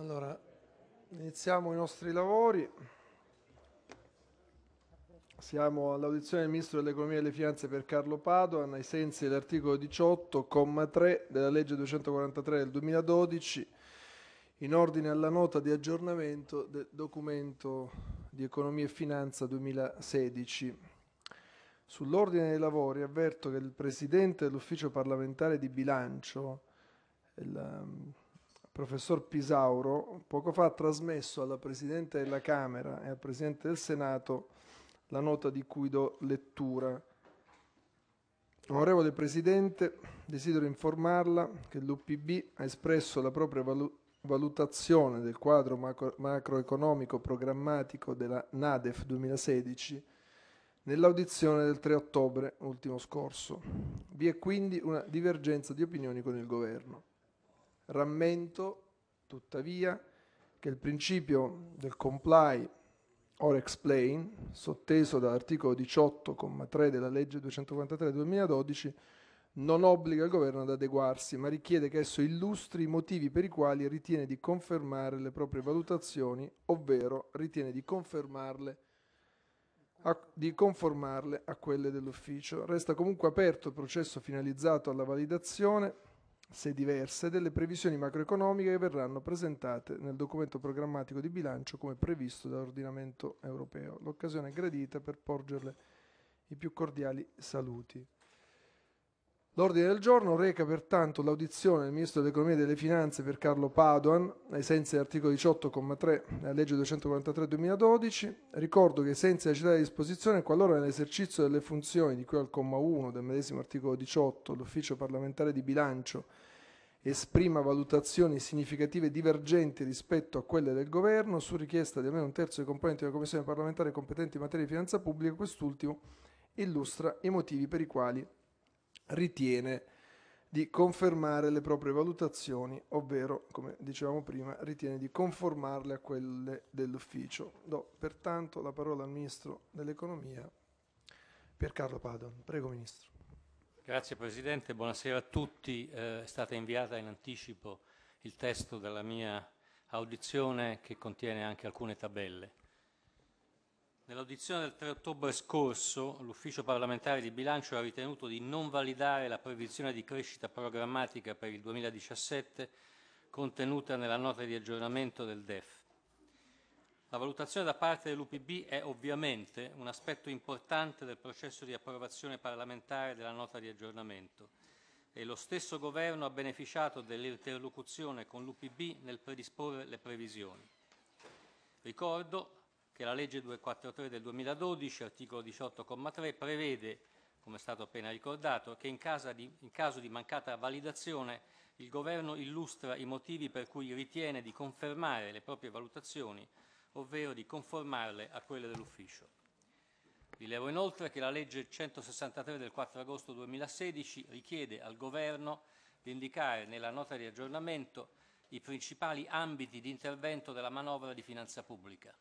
Allora, iniziamo i nostri lavori. Siamo all'audizione del Ministro dell'Economia e delle Finanze per Carlo Padoan, ai sensi dell'articolo 18,3 della legge 243 del 2012, in ordine alla nota di aggiornamento del documento di economia e finanza 2016. Sull'ordine dei lavori avverto che il Presidente dell'Ufficio parlamentare di bilancio, il ehm, professor Pisauro, poco fa ha trasmesso alla Presidente della Camera e al Presidente del Senato la nota di cui do lettura. Onorevole Presidente, desidero informarla che l'UPB ha espresso la propria valutazione del quadro macro macroeconomico programmatico della NADEF 2016 nell'audizione del 3 ottobre ultimo scorso. Vi è quindi una divergenza di opinioni con il Governo. Rammento, tuttavia, che il principio del comply or explain, sotteso dall'articolo 18,3 della legge 243 del 2012, non obbliga il governo ad adeguarsi, ma richiede che esso illustri i motivi per i quali ritiene di confermare le proprie valutazioni, ovvero ritiene di confermarle a, di conformarle a quelle dell'ufficio. Resta comunque aperto il processo finalizzato alla validazione se diverse, delle previsioni macroeconomiche che verranno presentate nel documento programmatico di bilancio come previsto dall'ordinamento europeo. L'occasione è gradita per porgerle i più cordiali saluti. L'ordine del giorno reca pertanto l'audizione del Ministro dell'Economia e delle Finanze per Carlo Padoan, ai sensi dell'articolo 18,3 della legge 243-2012. Ricordo che ai sensi della citata disposizione, qualora nell'esercizio delle funzioni di cui al comma 1 del medesimo articolo 18 l'Ufficio parlamentare di bilancio esprima valutazioni significative divergenti rispetto a quelle del Governo, su richiesta di almeno un terzo dei componenti della Commissione parlamentare competente in materia di finanza pubblica, quest'ultimo illustra i motivi per i quali ritiene di confermare le proprie valutazioni, ovvero, come dicevamo prima, ritiene di conformarle a quelle dell'ufficio. Do pertanto la parola al Ministro dell'Economia, Piercarlo Padon. Prego, Ministro. Grazie Presidente, buonasera a tutti. Eh, è stata inviata in anticipo il testo della mia audizione che contiene anche alcune tabelle. Nell'audizione del 3 ottobre scorso l'Ufficio parlamentare di bilancio ha ritenuto di non validare la previsione di crescita programmatica per il 2017 contenuta nella nota di aggiornamento del DEF la valutazione da parte dell'UPB è ovviamente un aspetto importante del processo di approvazione parlamentare della nota di aggiornamento e lo stesso Governo ha beneficiato dell'interlocuzione con l'UPB nel predisporre le previsioni. Ricordo che la legge 243 del 2012, articolo 18,3, prevede, come è stato appena ricordato, che in, di, in caso di mancata validazione il Governo illustra i motivi per cui ritiene di confermare le proprie valutazioni ovvero di conformarle a quelle dell'ufficio. Rilevo inoltre che la legge 163 del 4 agosto 2016 richiede al Governo di indicare nella nota di aggiornamento i principali ambiti di intervento della manovra di finanza pubblica.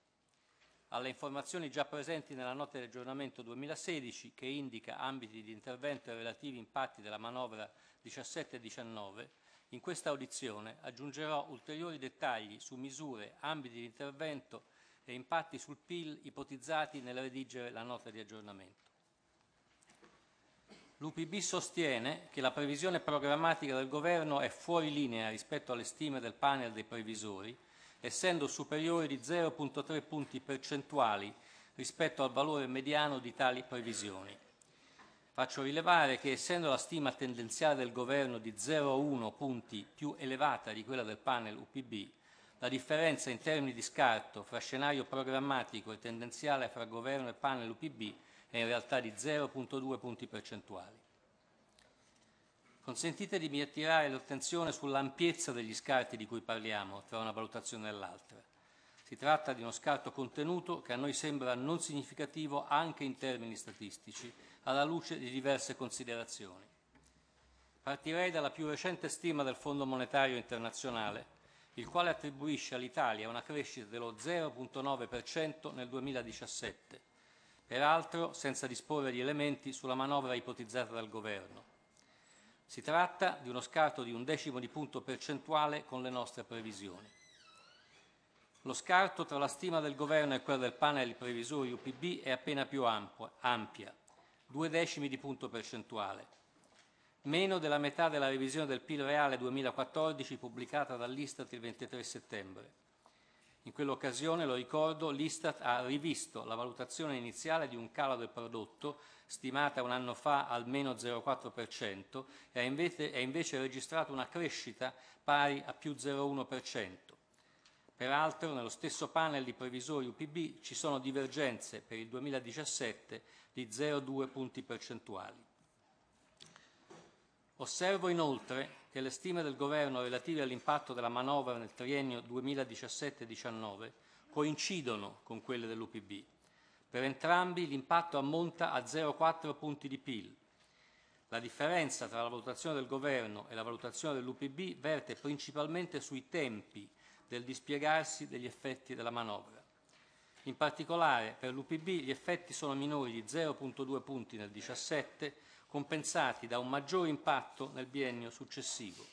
Alle informazioni già presenti nella nota di aggiornamento 2016, che indica ambiti di intervento e relativi impatti della manovra 17 e 19, in questa audizione aggiungerò ulteriori dettagli su misure, ambiti di intervento e impatti sul PIL ipotizzati nel redigere la nota di aggiornamento. L'UPB sostiene che la previsione programmatica del Governo è fuori linea rispetto alle stime del panel dei previsori, essendo superiori di 0,3 punti percentuali rispetto al valore mediano di tali previsioni faccio rilevare che essendo la stima tendenziale del governo di 0,1 punti più elevata di quella del panel UPB, la differenza in termini di scarto fra scenario programmatico e tendenziale fra governo e panel UPB è in realtà di 0,2 punti percentuali. Consentitemi di attirare l'attenzione sull'ampiezza degli scarti di cui parliamo tra una valutazione e l'altra. Si tratta di uno scarto contenuto che a noi sembra non significativo anche in termini statistici alla luce di diverse considerazioni. Partirei dalla più recente stima del Fondo Monetario Internazionale, il quale attribuisce all'Italia una crescita dello 0,9% nel 2017, peraltro senza disporre di elementi sulla manovra ipotizzata dal Governo. Si tratta di uno scarto di un decimo di punto percentuale con le nostre previsioni. Lo scarto tra la stima del Governo e quella del panel previsori UPB è appena più ampia, due decimi di punto percentuale, meno della metà della revisione del PIL reale 2014 pubblicata dall'Istat il 23 settembre. In quell'occasione, lo ricordo, l'Istat ha rivisto la valutazione iniziale di un calo del prodotto, stimata un anno fa al meno 0,4%, e ha invece, ha invece registrato una crescita pari a più 0,1%, Peraltro, nello stesso panel di previsori UPB ci sono divergenze per il 2017 di 0,2 punti percentuali. Osservo inoltre che le stime del Governo relative all'impatto della manovra nel triennio 2017-19 coincidono con quelle dell'UPB. Per entrambi l'impatto ammonta a 0,4 punti di PIL. La differenza tra la valutazione del Governo e la valutazione dell'UPB verte principalmente sui tempi del dispiegarsi degli effetti della manovra. In particolare per l'UPB gli effetti sono minori di 0.2 punti nel 2017, compensati da un maggior impatto nel biennio successivo.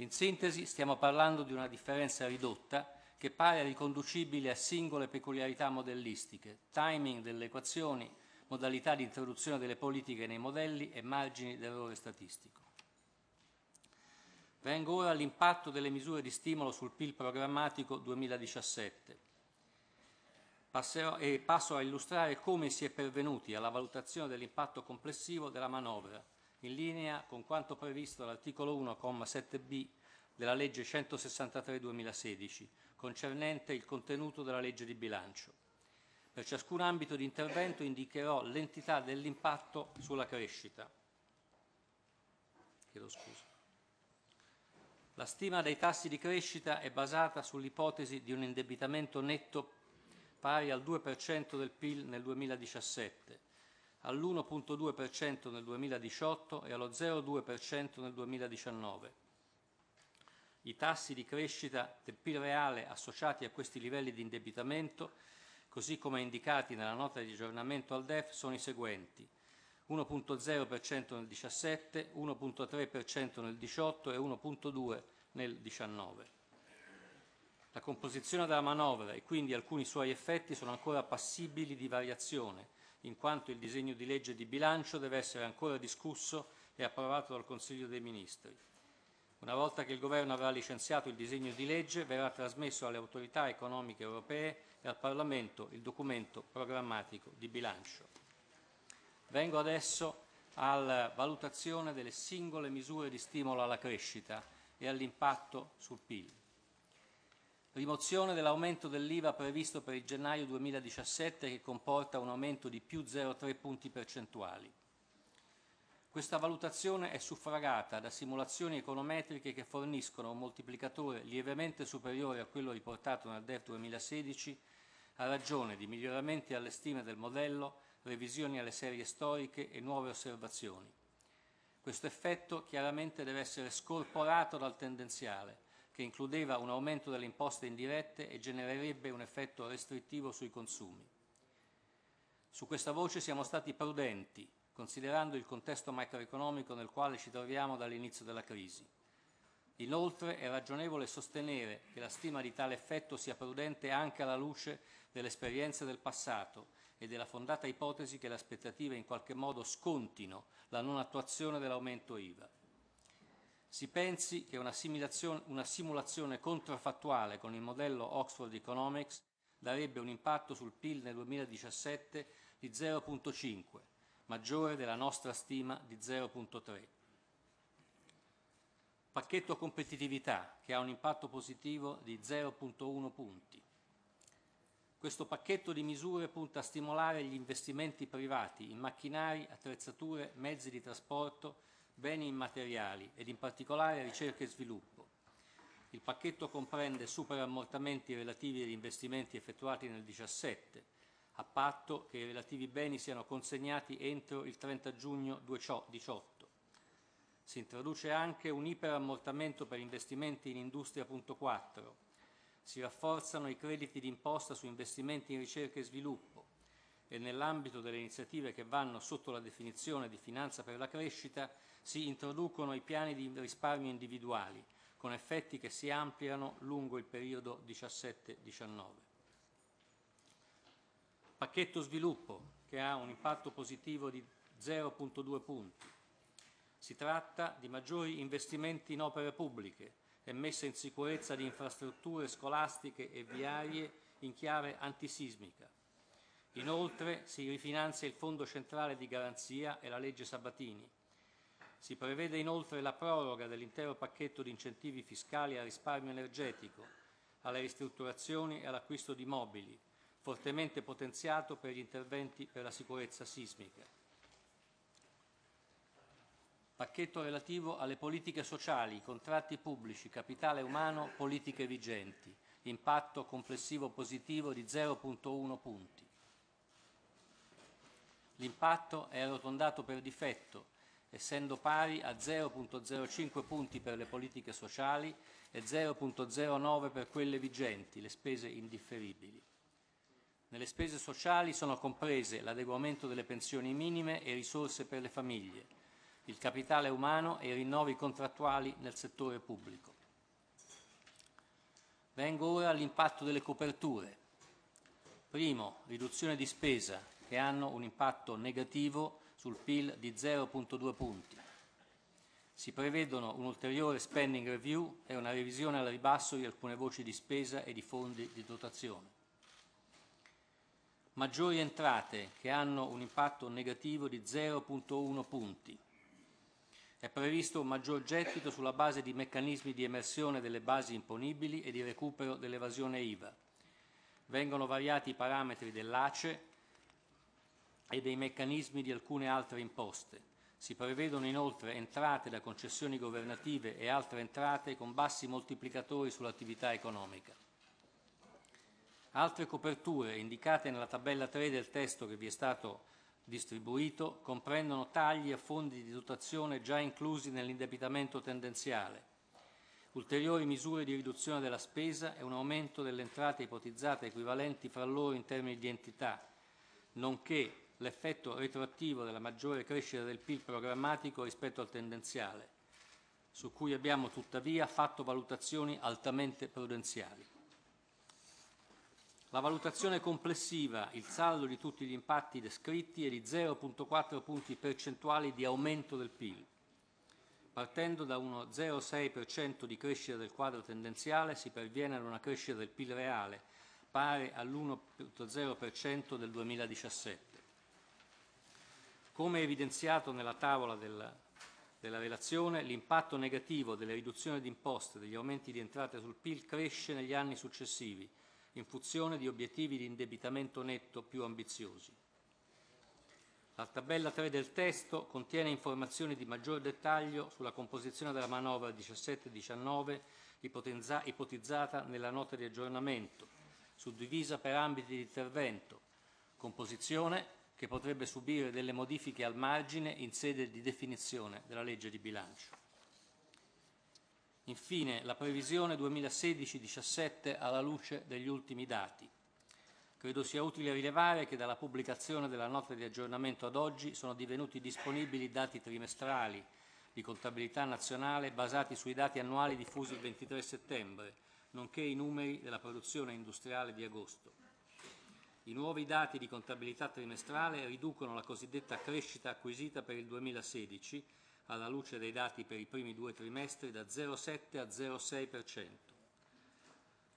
In sintesi stiamo parlando di una differenza ridotta che pare riconducibile a singole peculiarità modellistiche, timing delle equazioni, modalità di introduzione delle politiche nei modelli e margini d'errore statistico. Vengo ora all'impatto delle misure di stimolo sul PIL programmatico 2017 Passerò, e passo a illustrare come si è pervenuti alla valutazione dell'impatto complessivo della manovra, in linea con quanto previsto dall'articolo 1,7b della legge 163 2016, concernente il contenuto della legge di bilancio. Per ciascun ambito di intervento indicherò l'entità dell'impatto sulla crescita. Chiedo scusa. La stima dei tassi di crescita è basata sull'ipotesi di un indebitamento netto pari al 2% del PIL nel 2017, all'1.2% nel 2018 e allo 0,2% nel 2019. I tassi di crescita del PIL reale associati a questi livelli di indebitamento, così come indicati nella nota di aggiornamento al DEF, sono i seguenti. 1.0% nel 2017, 1.3% nel 2018 e 1.2 nel 2019. La composizione della manovra e quindi alcuni suoi effetti sono ancora passibili di variazione, in quanto il disegno di legge di bilancio deve essere ancora discusso e approvato dal Consiglio dei Ministri. Una volta che il Governo avrà licenziato il disegno di legge, verrà trasmesso alle autorità economiche europee e al Parlamento il documento programmatico di bilancio. Vengo adesso alla valutazione delle singole misure di stimolo alla crescita e all'impatto sul PIL. Rimozione dell'aumento dell'IVA previsto per il gennaio 2017 che comporta un aumento di più 0,3 punti percentuali. Questa valutazione è suffragata da simulazioni econometriche che forniscono un moltiplicatore lievemente superiore a quello riportato nel DEF 2016 a ragione di miglioramenti alle stime del modello revisioni alle serie storiche e nuove osservazioni. Questo effetto chiaramente deve essere scorporato dal tendenziale, che includeva un aumento delle imposte indirette e genererebbe un effetto restrittivo sui consumi. Su questa voce siamo stati prudenti, considerando il contesto macroeconomico nel quale ci troviamo dall'inizio della crisi. Inoltre è ragionevole sostenere che la stima di tale effetto sia prudente anche alla luce delle esperienze del passato, e della fondata ipotesi che le aspettative in qualche modo scontino la non attuazione dell'aumento IVA. Si pensi che una, una simulazione contraffattuale con il modello Oxford Economics darebbe un impatto sul PIL nel 2017 di 0,5, maggiore della nostra stima di 0,3. Pacchetto competitività che ha un impatto positivo di 0,1 punti. Questo pacchetto di misure punta a stimolare gli investimenti privati in macchinari, attrezzature, mezzi di trasporto, beni immateriali ed in particolare ricerca e sviluppo. Il pacchetto comprende superammortamenti relativi agli investimenti effettuati nel 2017, a patto che i relativi beni siano consegnati entro il 30 giugno 2018. Si introduce anche un iperammortamento per investimenti in Industria.4, si rafforzano i crediti d'imposta su investimenti in ricerca e sviluppo e nell'ambito delle iniziative che vanno sotto la definizione di finanza per la crescita si introducono i piani di risparmio individuali con effetti che si ampliano lungo il periodo 17-19. Pacchetto sviluppo che ha un impatto positivo di 0.2 punti. Si tratta di maggiori investimenti in opere pubbliche, e messa in sicurezza di infrastrutture scolastiche e viarie in chiave antisismica. Inoltre si rifinanzia il Fondo Centrale di Garanzia e la legge Sabatini. Si prevede inoltre la proroga dell'intero pacchetto di incentivi fiscali al risparmio energetico, alle ristrutturazioni e all'acquisto di mobili, fortemente potenziato per gli interventi per la sicurezza sismica pacchetto relativo alle politiche sociali, contratti pubblici, capitale umano, politiche vigenti, impatto complessivo positivo di 0.1 punti. L'impatto è arrotondato per difetto, essendo pari a 0.05 punti per le politiche sociali e 0.09 per quelle vigenti, le spese indifferibili. Nelle spese sociali sono comprese l'adeguamento delle pensioni minime e risorse per le famiglie, il capitale umano e i rinnovi contrattuali nel settore pubblico. Vengo ora all'impatto delle coperture. Primo, riduzione di spesa, che hanno un impatto negativo sul PIL di 0,2 punti. Si prevedono un'ulteriore spending review e una revisione al ribasso di alcune voci di spesa e di fondi di dotazione. Maggiori entrate che hanno un impatto negativo di 0,1 punti. È previsto un maggior gettito sulla base di meccanismi di emersione delle basi imponibili e di recupero dell'evasione IVA. Vengono variati i parametri dell'ACE e dei meccanismi di alcune altre imposte. Si prevedono inoltre entrate da concessioni governative e altre entrate con bassi moltiplicatori sull'attività economica. Altre coperture indicate nella tabella 3 del testo che vi è stato distribuito comprendono tagli a fondi di dotazione già inclusi nell'indebitamento tendenziale, ulteriori misure di riduzione della spesa e un aumento delle entrate ipotizzate equivalenti fra loro in termini di entità, nonché l'effetto retroattivo della maggiore crescita del PIL programmatico rispetto al tendenziale, su cui abbiamo tuttavia fatto valutazioni altamente prudenziali. La valutazione complessiva, il saldo di tutti gli impatti descritti è di 0,4 punti percentuali di aumento del PIL. Partendo da uno 0,6% di crescita del quadro tendenziale si perviene ad una crescita del PIL reale pari all'1,0% del 2017. Come evidenziato nella tavola del, della relazione, l'impatto negativo delle riduzioni di imposte e degli aumenti di entrate sul PIL cresce negli anni successivi in funzione di obiettivi di indebitamento netto più ambiziosi. La tabella 3 del testo contiene informazioni di maggior dettaglio sulla composizione della manovra 17-19 ipotizzata nella nota di aggiornamento, suddivisa per ambiti di intervento, composizione che potrebbe subire delle modifiche al margine in sede di definizione della legge di bilancio. Infine, la previsione 2016-17 alla luce degli ultimi dati. Credo sia utile rilevare che dalla pubblicazione della nota di aggiornamento ad oggi sono divenuti disponibili dati trimestrali di contabilità nazionale basati sui dati annuali diffusi il 23 settembre, nonché i numeri della produzione industriale di agosto. I nuovi dati di contabilità trimestrale riducono la cosiddetta crescita acquisita per il 2016 alla luce dei dati per i primi due trimestri da 0,7 a 0,6%.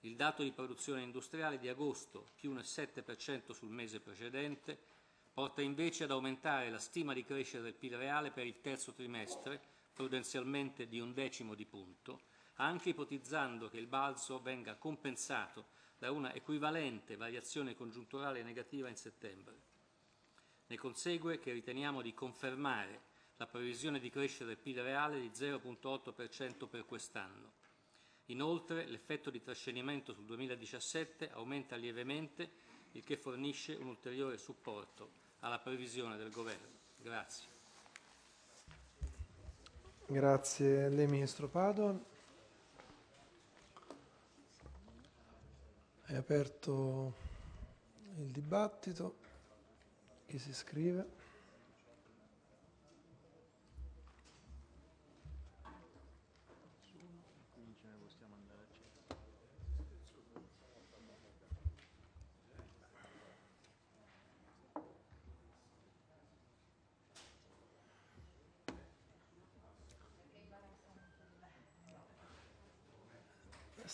Il dato di produzione industriale di agosto, più 1,7% sul mese precedente, porta invece ad aumentare la stima di crescita del PIL reale per il terzo trimestre, prudenzialmente di un decimo di punto, anche ipotizzando che il balzo venga compensato da una equivalente variazione congiunturale negativa in settembre. Ne consegue che riteniamo di confermare la previsione di crescita del PIL reale di 0,8% per quest'anno. Inoltre l'effetto di trascinamento sul 2017 aumenta lievemente, il che fornisce un ulteriore supporto alla previsione del Governo. Grazie. Grazie a lei Ministro Padoan. È aperto il dibattito. Chi si iscrive?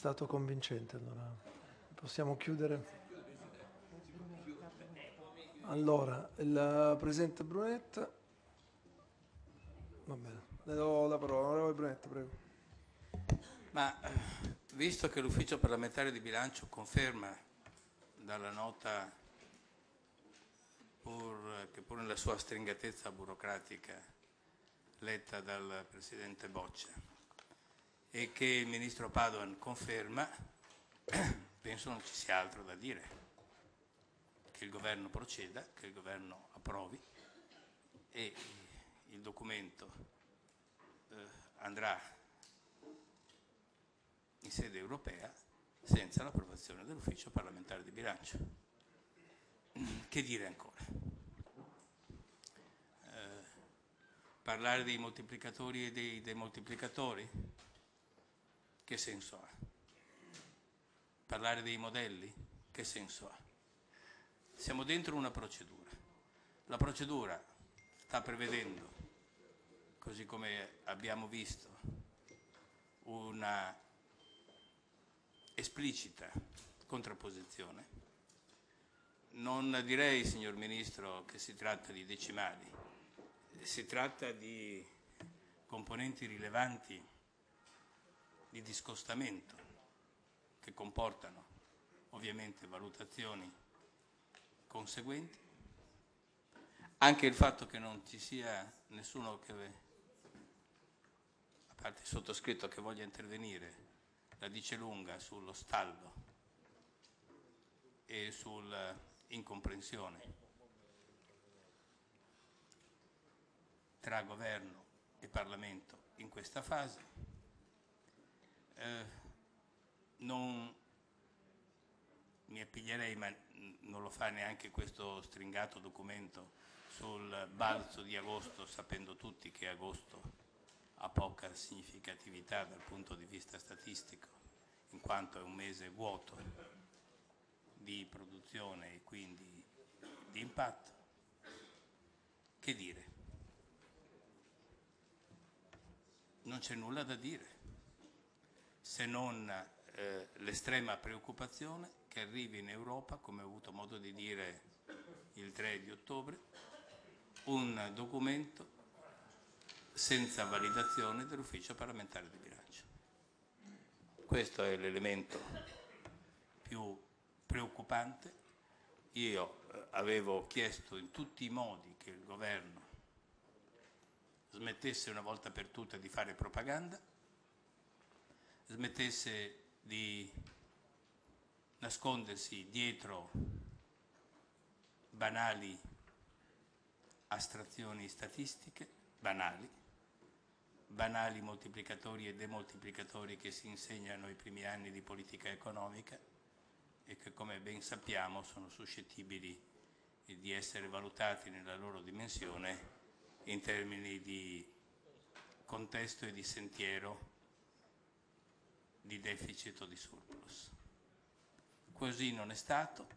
stato convincente. Allora. Possiamo chiudere? Allora, il eh, Presidente Brunetta. Va bene, le do la parola. Onorevole Brunetta, prego. Ma eh, visto che l'Ufficio parlamentare di bilancio conferma dalla nota, pur, che pur nella sua stringatezza burocratica letta dal Presidente Boccia, e che il ministro Padoan conferma, penso non ci sia altro da dire. Che il governo proceda, che il governo approvi e il documento eh, andrà in sede europea senza l'approvazione dell'ufficio parlamentare di bilancio. Che dire ancora? Eh, parlare dei moltiplicatori e dei demoltiplicatori? che senso ha? Parlare dei modelli? Che senso ha? Siamo dentro una procedura. La procedura sta prevedendo, così come abbiamo visto, una esplicita contrapposizione. Non direi, signor Ministro, che si tratta di decimali, si tratta di componenti rilevanti di discostamento che comportano ovviamente valutazioni conseguenti, anche il fatto che non ci sia nessuno che, a parte il sottoscritto, che voglia intervenire, la dice lunga sullo stallo e sull'incomprensione tra governo e Parlamento in questa fase eh, non mi appiglierei, ma non lo fa neanche questo stringato documento sul balzo di agosto, sapendo tutti che agosto ha poca significatività dal punto di vista statistico, in quanto è un mese vuoto di produzione e quindi di impatto. Che dire? Non c'è nulla da dire se non eh, l'estrema preoccupazione che arrivi in Europa, come ho avuto modo di dire il 3 di ottobre, un documento senza validazione dell'ufficio parlamentare di bilancio. Questo è l'elemento più preoccupante. Io eh, avevo chiesto in tutti i modi che il governo smettesse una volta per tutte di fare propaganda smettesse di nascondersi dietro banali astrazioni statistiche, banali, banali moltiplicatori e demoltiplicatori che si insegnano ai primi anni di politica economica e che come ben sappiamo sono suscettibili di essere valutati nella loro dimensione in termini di contesto e di sentiero di deficit o di surplus. Così non è stato,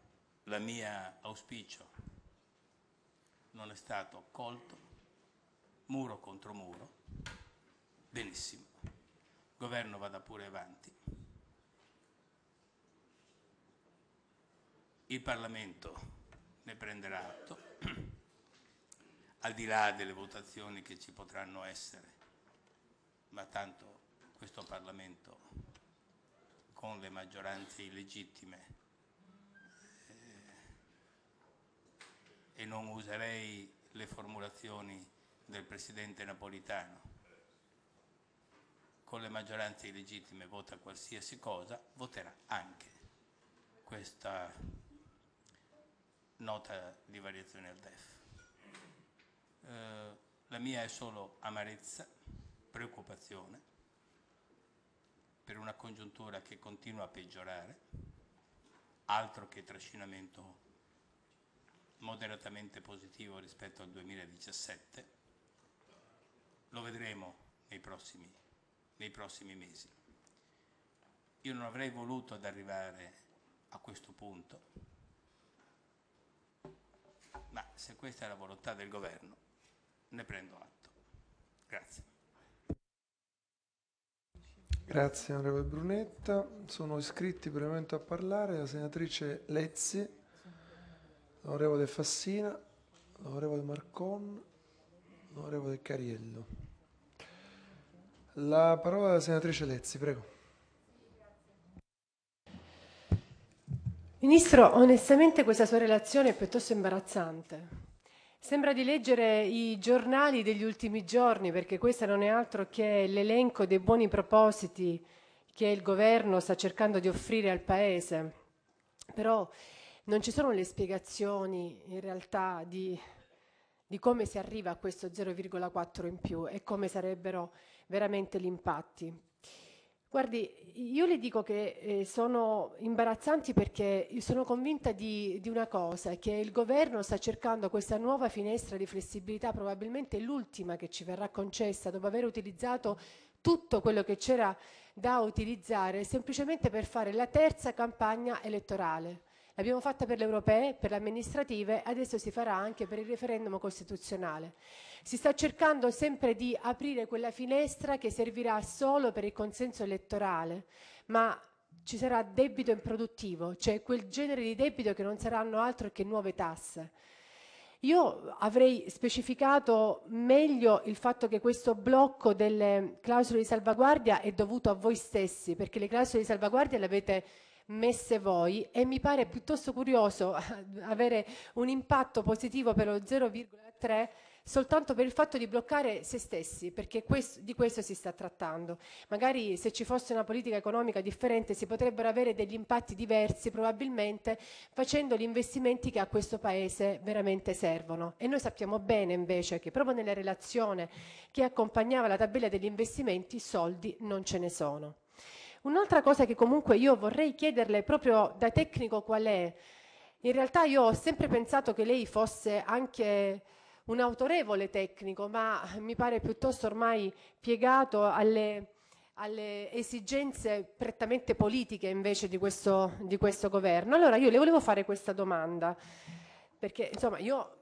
la mia auspicio non è stato colto, muro contro muro, benissimo, il governo vada pure avanti, il Parlamento ne prenderà atto, al di là delle votazioni che ci potranno essere, ma tanto questo Parlamento con le maggioranze illegittime eh, e non userei le formulazioni del Presidente Napolitano. Con le maggioranze illegittime vota qualsiasi cosa, voterà anche questa nota di variazione al DEF. Eh, la mia è solo amarezza, preoccupazione per una congiuntura che continua a peggiorare, altro che trascinamento moderatamente positivo rispetto al 2017, lo vedremo nei prossimi, nei prossimi mesi. Io non avrei voluto ad arrivare a questo punto, ma se questa è la volontà del governo, ne prendo atto. Grazie. Grazie onorevole Brunetta. Sono iscritti per il momento a parlare la senatrice Lezzi, l'onorevole Fassina, l'onorevole Marcon, l'onorevole Cariello. La parola alla senatrice Lezzi, prego. Ministro, onestamente questa sua relazione è piuttosto imbarazzante. Sembra di leggere i giornali degli ultimi giorni perché questo non è altro che l'elenco dei buoni propositi che il governo sta cercando di offrire al Paese. Però non ci sono le spiegazioni in realtà di, di come si arriva a questo 0,4 in più e come sarebbero veramente gli impatti. Guardi, io le dico che eh, sono imbarazzanti perché io sono convinta di, di, una cosa, che il governo sta cercando questa nuova finestra di flessibilità, probabilmente l'ultima che ci verrà concessa dopo aver utilizzato tutto quello che c'era da utilizzare, semplicemente per fare la terza campagna elettorale. L'abbiamo fatta per le europee, per le amministrative, adesso si farà anche per il referendum costituzionale. Si sta cercando sempre di aprire quella finestra che servirà solo per il consenso elettorale, ma ci sarà debito improduttivo, cioè quel genere di debito che non saranno altro che nuove tasse. Io avrei specificato meglio il fatto che questo blocco delle clausole di salvaguardia è dovuto a voi stessi, perché le clausole di salvaguardia le avete messe voi e mi pare piuttosto curioso eh, avere un impatto positivo per lo 0,3 soltanto per il fatto di bloccare se stessi, perché questo, di questo si sta trattando. Magari se ci fosse una politica economica differente si potrebbero avere degli impatti diversi probabilmente facendo gli investimenti che a questo Paese veramente servono. E noi sappiamo bene invece che proprio nella relazione che accompagnava la tabella degli investimenti soldi non ce ne sono. Un'altra cosa che comunque io vorrei chiederle proprio da tecnico qual è? In realtà io ho sempre pensato che lei fosse anche un autorevole tecnico, ma mi pare piuttosto ormai piegato alle, alle esigenze prettamente politiche invece di questo, di questo governo. Allora io le volevo fare questa domanda, perché insomma io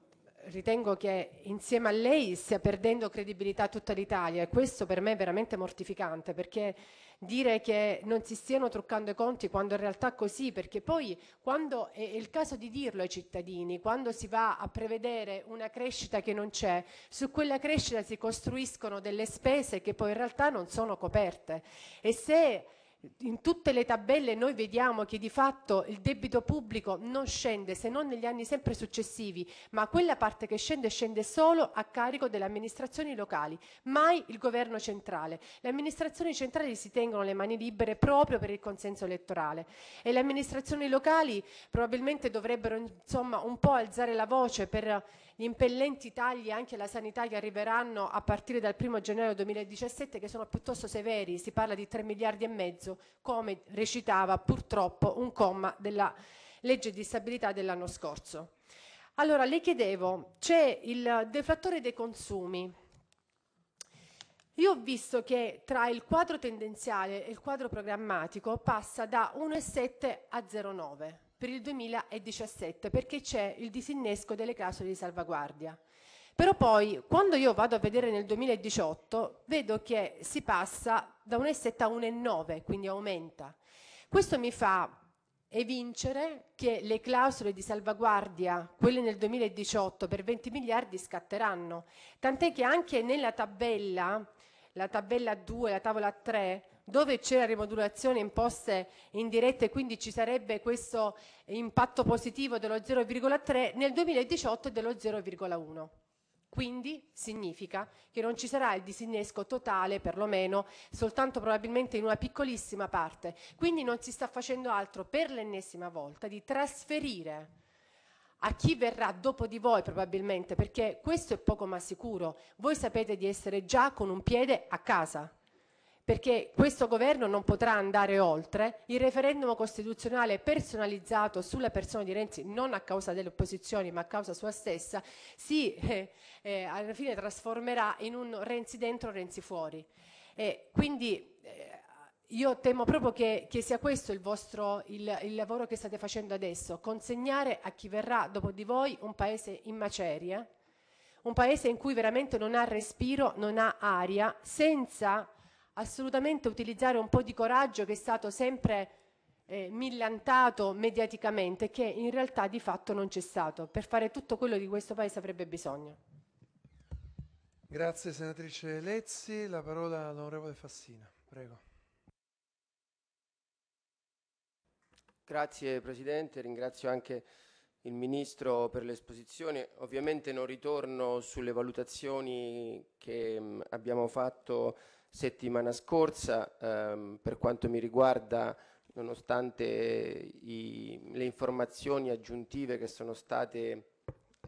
ritengo che insieme a lei stia perdendo credibilità tutta l'Italia e questo per me è veramente mortificante perché dire che non si stiano truccando i conti quando in realtà è così, perché poi quando è il caso di dirlo ai cittadini, quando si va a prevedere una crescita che non c'è, su quella crescita si costruiscono delle spese che poi in realtà non sono coperte e se in tutte le tabelle noi vediamo che di fatto il debito pubblico non scende se non negli anni sempre successivi, ma quella parte che scende scende solo a carico delle amministrazioni locali, mai il governo centrale. Le amministrazioni centrali si tengono le mani libere proprio per il consenso elettorale e le amministrazioni locali probabilmente dovrebbero insomma un po' alzare la voce per gli impellenti tagli anche alla sanità che arriveranno a partire dal 1 gennaio 2017 che sono piuttosto severi, si parla di 3 miliardi e mezzo come recitava purtroppo un comma della legge di stabilità dell'anno scorso. Allora le chiedevo, c'è il deflattore dei consumi, io ho visto che tra il quadro tendenziale e il quadro programmatico passa da 1,7 a 0,9 per il 2017 perché c'è il disinnesco delle clausole di salvaguardia. Però poi quando io vado a vedere nel 2018 vedo che si passa da 1,7 a 1,9, quindi aumenta. Questo mi fa evincere che le clausole di salvaguardia, quelle nel 2018 per 20 miliardi scatteranno, tant'è che anche nella tabella, la tabella 2, la tavola 3, dove c'è la rimodulazione imposte indirette e quindi ci sarebbe questo impatto positivo dello 0,3, nel 2018 dello 0,1. Quindi significa che non ci sarà il disinnesco totale, perlomeno, soltanto probabilmente in una piccolissima parte. Quindi non si sta facendo altro per l'ennesima volta di trasferire a chi verrà dopo di voi probabilmente, perché questo è poco ma sicuro, voi sapete di essere già con un piede a casa, perché questo Governo non potrà andare oltre. Il referendum costituzionale personalizzato sulla persona di Renzi, non a causa delle opposizioni ma a causa sua stessa, si eh, eh, alla fine trasformerà in un Renzi dentro, Renzi fuori. Eh, quindi io temo proprio che, che sia questo il, vostro, il, il lavoro che state facendo adesso, consegnare a chi verrà dopo di voi un paese in macerie, un paese in cui veramente non ha respiro, non ha aria, senza assolutamente utilizzare un po' di coraggio che è stato sempre eh, millantato mediaticamente che in realtà di fatto non c'è stato per fare tutto quello di questo Paese avrebbe bisogno. Grazie senatrice Lezzi, la parola all'onorevole Fassina, prego. Grazie Presidente, ringrazio anche il Ministro per l'esposizione. Ovviamente non ritorno sulle valutazioni che mm, abbiamo fatto settimana scorsa, ehm, per quanto mi riguarda nonostante i, le informazioni aggiuntive che sono state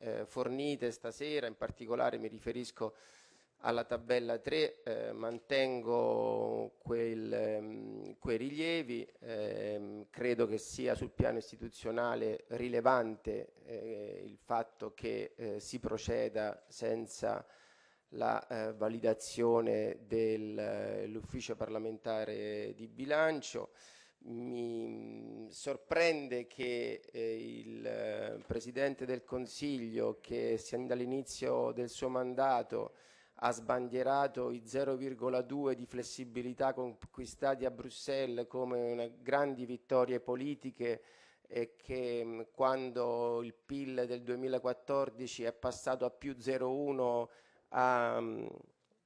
eh, fornite stasera, in particolare mi riferisco a alla tabella 3 eh, mantengo quel, ehm, quei rilievi, ehm, credo che sia sul piano istituzionale rilevante eh, il fatto che eh, si proceda senza la eh, validazione dell'ufficio eh, parlamentare di bilancio. Mi mm, sorprende che eh, il Presidente del Consiglio, che sin dall'inizio del suo mandato ha sbandierato i 0,2 di flessibilità conquistati a Bruxelles come grandi vittorie politiche e che mm, quando il PIL del 2014 è passato a più 0,1 ha, mm,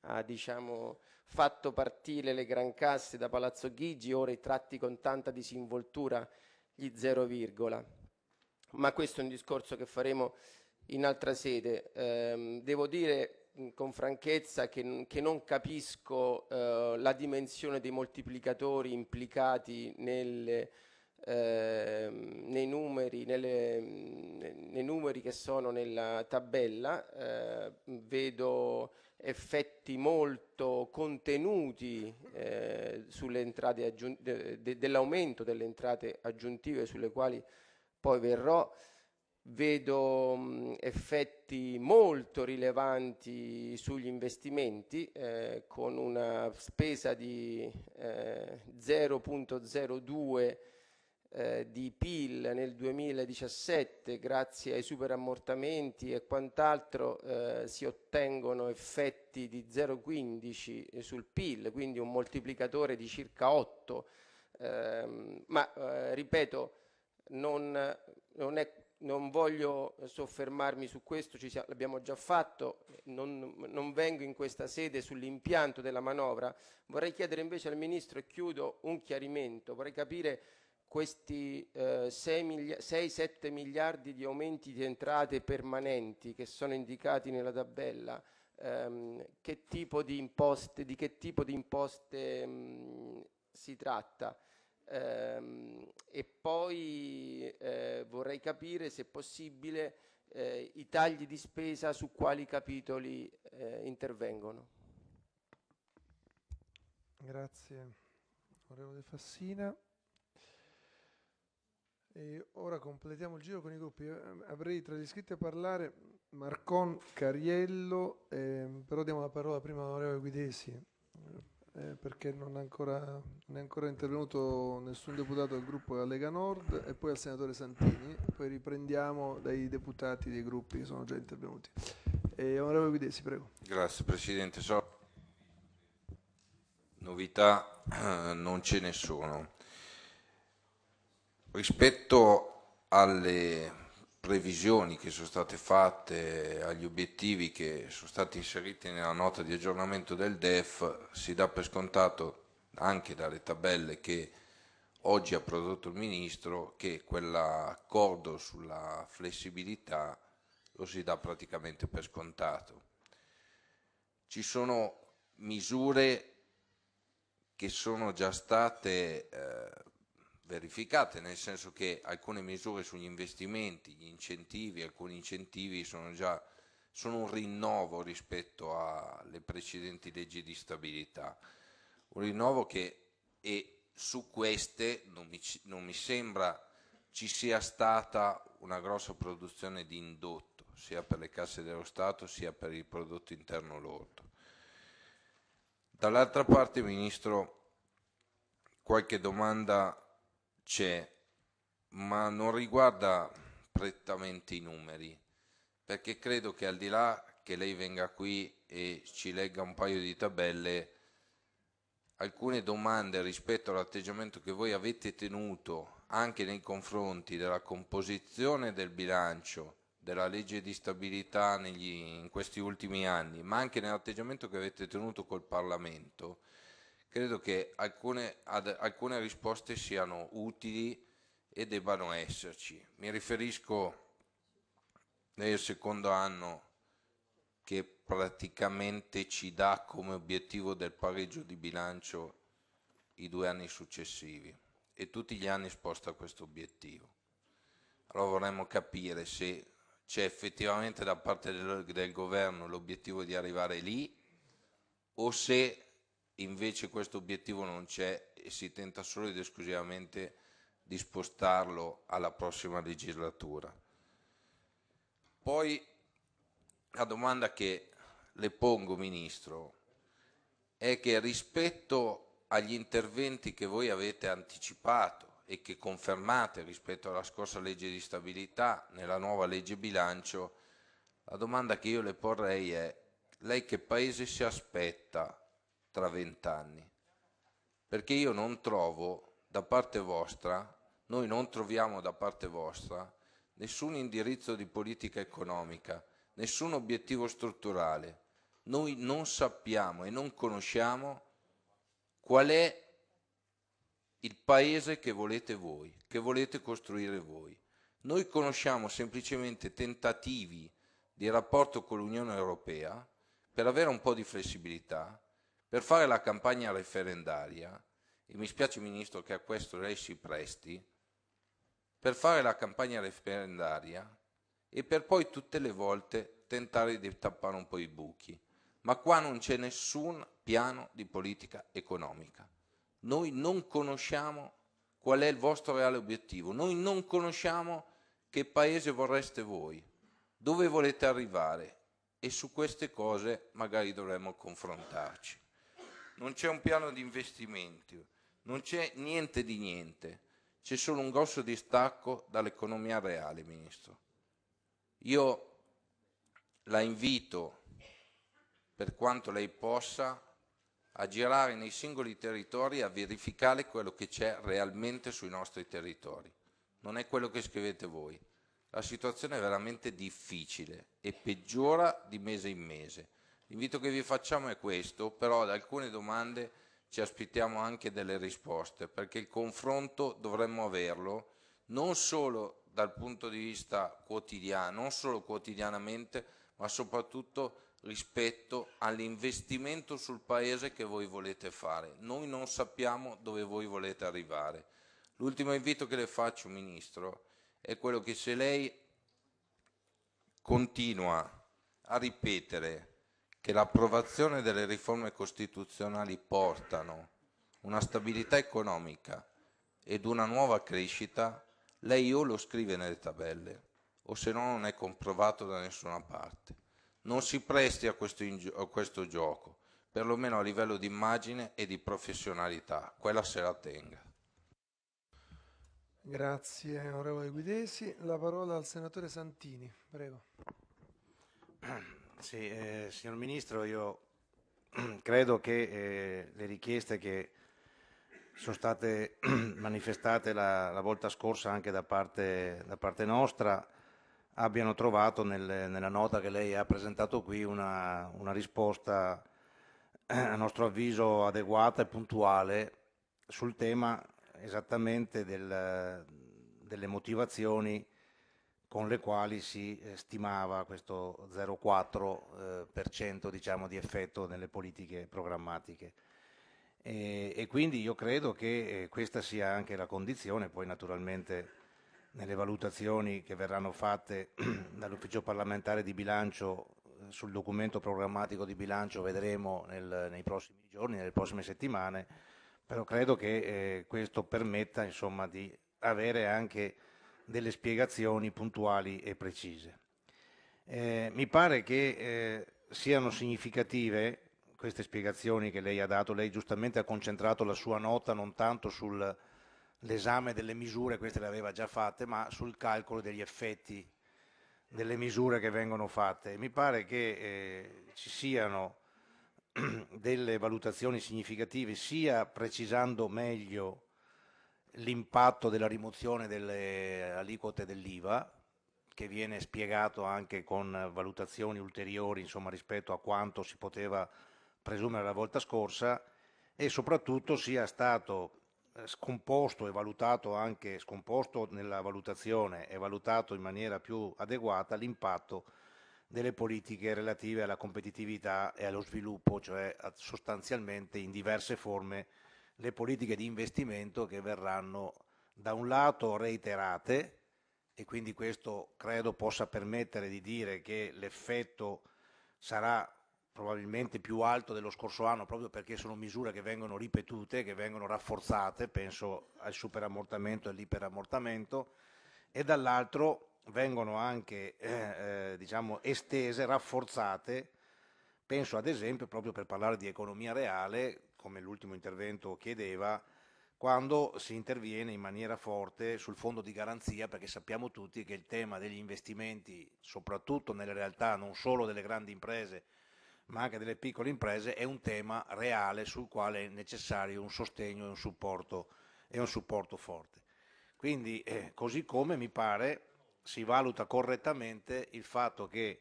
ha diciamo, fatto partire le gran casse da Palazzo Ghigi, ora i tratti con tanta disinvoltura gli 0, ma questo è un discorso che faremo in altra sede. Eh, devo dire con franchezza che, che non capisco eh, la dimensione dei moltiplicatori implicati nelle, eh, nei, numeri, nelle, nei, numeri, che sono nella tabella. Eh, vedo effetti molto contenuti eh, dell'aumento delle entrate aggiuntive sulle quali poi verrò vedo effetti molto rilevanti sugli investimenti eh, con una spesa di eh, 0.02 eh, di PIL nel 2017 grazie ai superammortamenti e quant'altro eh, si ottengono effetti di 0.15 sul PIL quindi un moltiplicatore di circa 8 ehm, ma eh, ripeto non, non è non voglio soffermarmi su questo, l'abbiamo già fatto, non, non, vengo in questa sede sull'impianto della manovra, vorrei chiedere invece al Ministro, e chiudo, un chiarimento, vorrei capire questi eh, 6-7 miliardi di aumenti di entrate permanenti che sono indicati nella tabella, ehm, che tipo di imposte, di che tipo di imposte mh, si tratta Ehm, e poi eh, vorrei capire se possibile eh, i tagli di spesa su quali capitoli eh, intervengono. Grazie, onorevole Fassina. E ora completiamo il giro con i gruppi. Eh, avrei tra gli iscritti a parlare Marcon Cariello, ehm, però diamo la parola prima all'onorevole Guidesi eh, perché non, ancora, non, è ancora intervenuto nessun deputato del gruppo della Lega Nord e poi al senatore Santini, poi riprendiamo dai deputati dei gruppi che sono già intervenuti. Eh, onorevole Guidesi, prego. Grazie Presidente. So, novità eh, non ce ne sono. Rispetto alle previsioni che sono state fatte, agli obiettivi che sono stati inseriti nella nota di aggiornamento del DEF, si dà per scontato anche dalle tabelle che oggi ha prodotto il Ministro che quell'accordo sulla flessibilità lo si dà praticamente per scontato. Ci sono misure che sono già state eh, verificate, nel senso che alcune misure sugli investimenti, gli incentivi, alcuni incentivi sono già sono un rinnovo rispetto alle precedenti leggi di stabilità, un rinnovo che e su queste non mi, non mi sembra ci sia stata una grossa produzione di indotto, sia per le casse dello Stato sia per il prodotto interno lordo. Dall'altra parte, Ministro, qualche domanda c'è, ma non riguarda prettamente i numeri, perché credo che al di là che lei venga qui e ci legga un paio di tabelle, alcune domande rispetto all'atteggiamento che voi avete tenuto anche nei confronti della composizione del bilancio, della legge di stabilità negli, in questi ultimi anni, ma anche nell'atteggiamento che avete tenuto col Parlamento, credo che alcune, ad, alcune risposte siano utili e debbano esserci. Mi riferisco nel secondo anno che praticamente ci dà come obiettivo del pareggio di bilancio i due anni successivi e tutti gli anni sposta questo obiettivo. Allora vorremmo capire se c'è effettivamente da parte del, del governo l'obiettivo di arrivare lì o se invece questo obiettivo non c'è e si tenta solo ed esclusivamente di spostarlo alla prossima legislatura. Poi la domanda che le pongo, Ministro, è che rispetto agli interventi che voi avete anticipato e che confermate rispetto alla scorsa legge di stabilità nella nuova legge bilancio, la domanda che io le porrei è lei che paese si aspetta tra vent'anni. Perché io non trovo da parte vostra, noi non troviamo da parte vostra nessun indirizzo di politica economica, nessun obiettivo strutturale. Noi non sappiamo e non conosciamo qual è il paese che volete voi, che volete costruire voi. Noi conosciamo semplicemente tentativi di rapporto con l'Unione Europea per avere un po' di flessibilità, per fare la campagna referendaria, e mi spiace Ministro che a questo lei si presti, per fare la campagna referendaria e per poi tutte le volte tentare di tappare un po' i buchi. Ma qua non c'è nessun piano di politica economica. Noi non conosciamo qual è il vostro reale obiettivo, noi non conosciamo che paese vorreste voi, dove volete arrivare e su queste cose magari dovremmo confrontarci non c'è un piano di investimenti, non c'è niente di niente, c'è solo un grosso distacco dall'economia reale, Ministro. Io la invito, per quanto lei possa, a girare nei singoli territori e a verificare quello che c'è realmente sui nostri territori. Non è quello che scrivete voi. La situazione è veramente difficile e peggiora di mese in mese. L'invito che vi facciamo è questo, però ad alcune domande ci aspettiamo anche delle risposte, perché il confronto dovremmo averlo non solo dal punto di vista quotidiano, non solo quotidianamente, ma soprattutto rispetto all'investimento sul paese che voi volete fare. Noi non sappiamo dove voi volete arrivare. L'ultimo invito che le faccio, Ministro, è quello che se lei continua a ripetere che l'approvazione delle riforme costituzionali portano una stabilità economica ed una nuova crescita, lei o lo scrive nelle tabelle o se no non è comprovato da nessuna parte. Non si presti a questo, a questo gioco, perlomeno a livello di immagine e di professionalità, quella se la tenga. Grazie onorevole Guidesi. La parola al senatore Santini, prego. Sì, eh, signor Ministro, io credo che eh, le richieste che sono state manifestate la, la, volta scorsa anche da parte, da parte nostra abbiano trovato nel, nella nota che lei ha presentato qui una, una risposta eh, a nostro avviso adeguata e puntuale sul tema esattamente del, delle motivazioni con le quali si eh, stimava questo 0,4% eh, diciamo, di effetto nelle politiche programmatiche. E, e, quindi io credo che eh, questa sia anche la condizione, poi naturalmente nelle valutazioni che verranno fatte dall'ufficio parlamentare di bilancio sul documento programmatico di bilancio vedremo nel, nei prossimi giorni, nelle prossime settimane, però credo che eh, questo permetta insomma, di avere anche delle spiegazioni puntuali e precise. Eh, mi pare che eh, siano significative queste spiegazioni che lei ha dato, lei giustamente ha concentrato la sua nota non tanto sull'esame delle misure, queste le aveva già fatte, ma sul calcolo degli effetti delle misure che vengono fatte. Mi pare che eh, ci siano delle valutazioni significative sia precisando meglio l'impatto della rimozione delle aliquote dell'IVA, che viene spiegato anche con valutazioni ulteriori insomma, rispetto a quanto si poteva presumere la volta scorsa e soprattutto sia stato eh, scomposto e valutato anche scomposto nella valutazione e valutato in maniera più adeguata l'impatto delle politiche relative alla competitività e allo sviluppo, cioè sostanzialmente in diverse forme le politiche di investimento che verranno da un lato reiterate e quindi questo credo possa permettere di dire che l'effetto sarà probabilmente più alto dello scorso anno proprio perché sono misure che vengono ripetute, che vengono rafforzate, penso al superammortamento e all'iperammortamento e dall'altro vengono anche eh, eh, diciamo estese, rafforzate, penso ad esempio proprio per parlare di economia reale come l'ultimo intervento chiedeva, quando si interviene in maniera forte sul fondo di garanzia, perché sappiamo tutti che il tema degli investimenti, soprattutto nelle realtà non solo delle grandi imprese, ma anche delle piccole imprese, è un tema reale sul quale è necessario un sostegno e un supporto, e un supporto forte. Quindi, eh, così come mi pare, si valuta correttamente il fatto che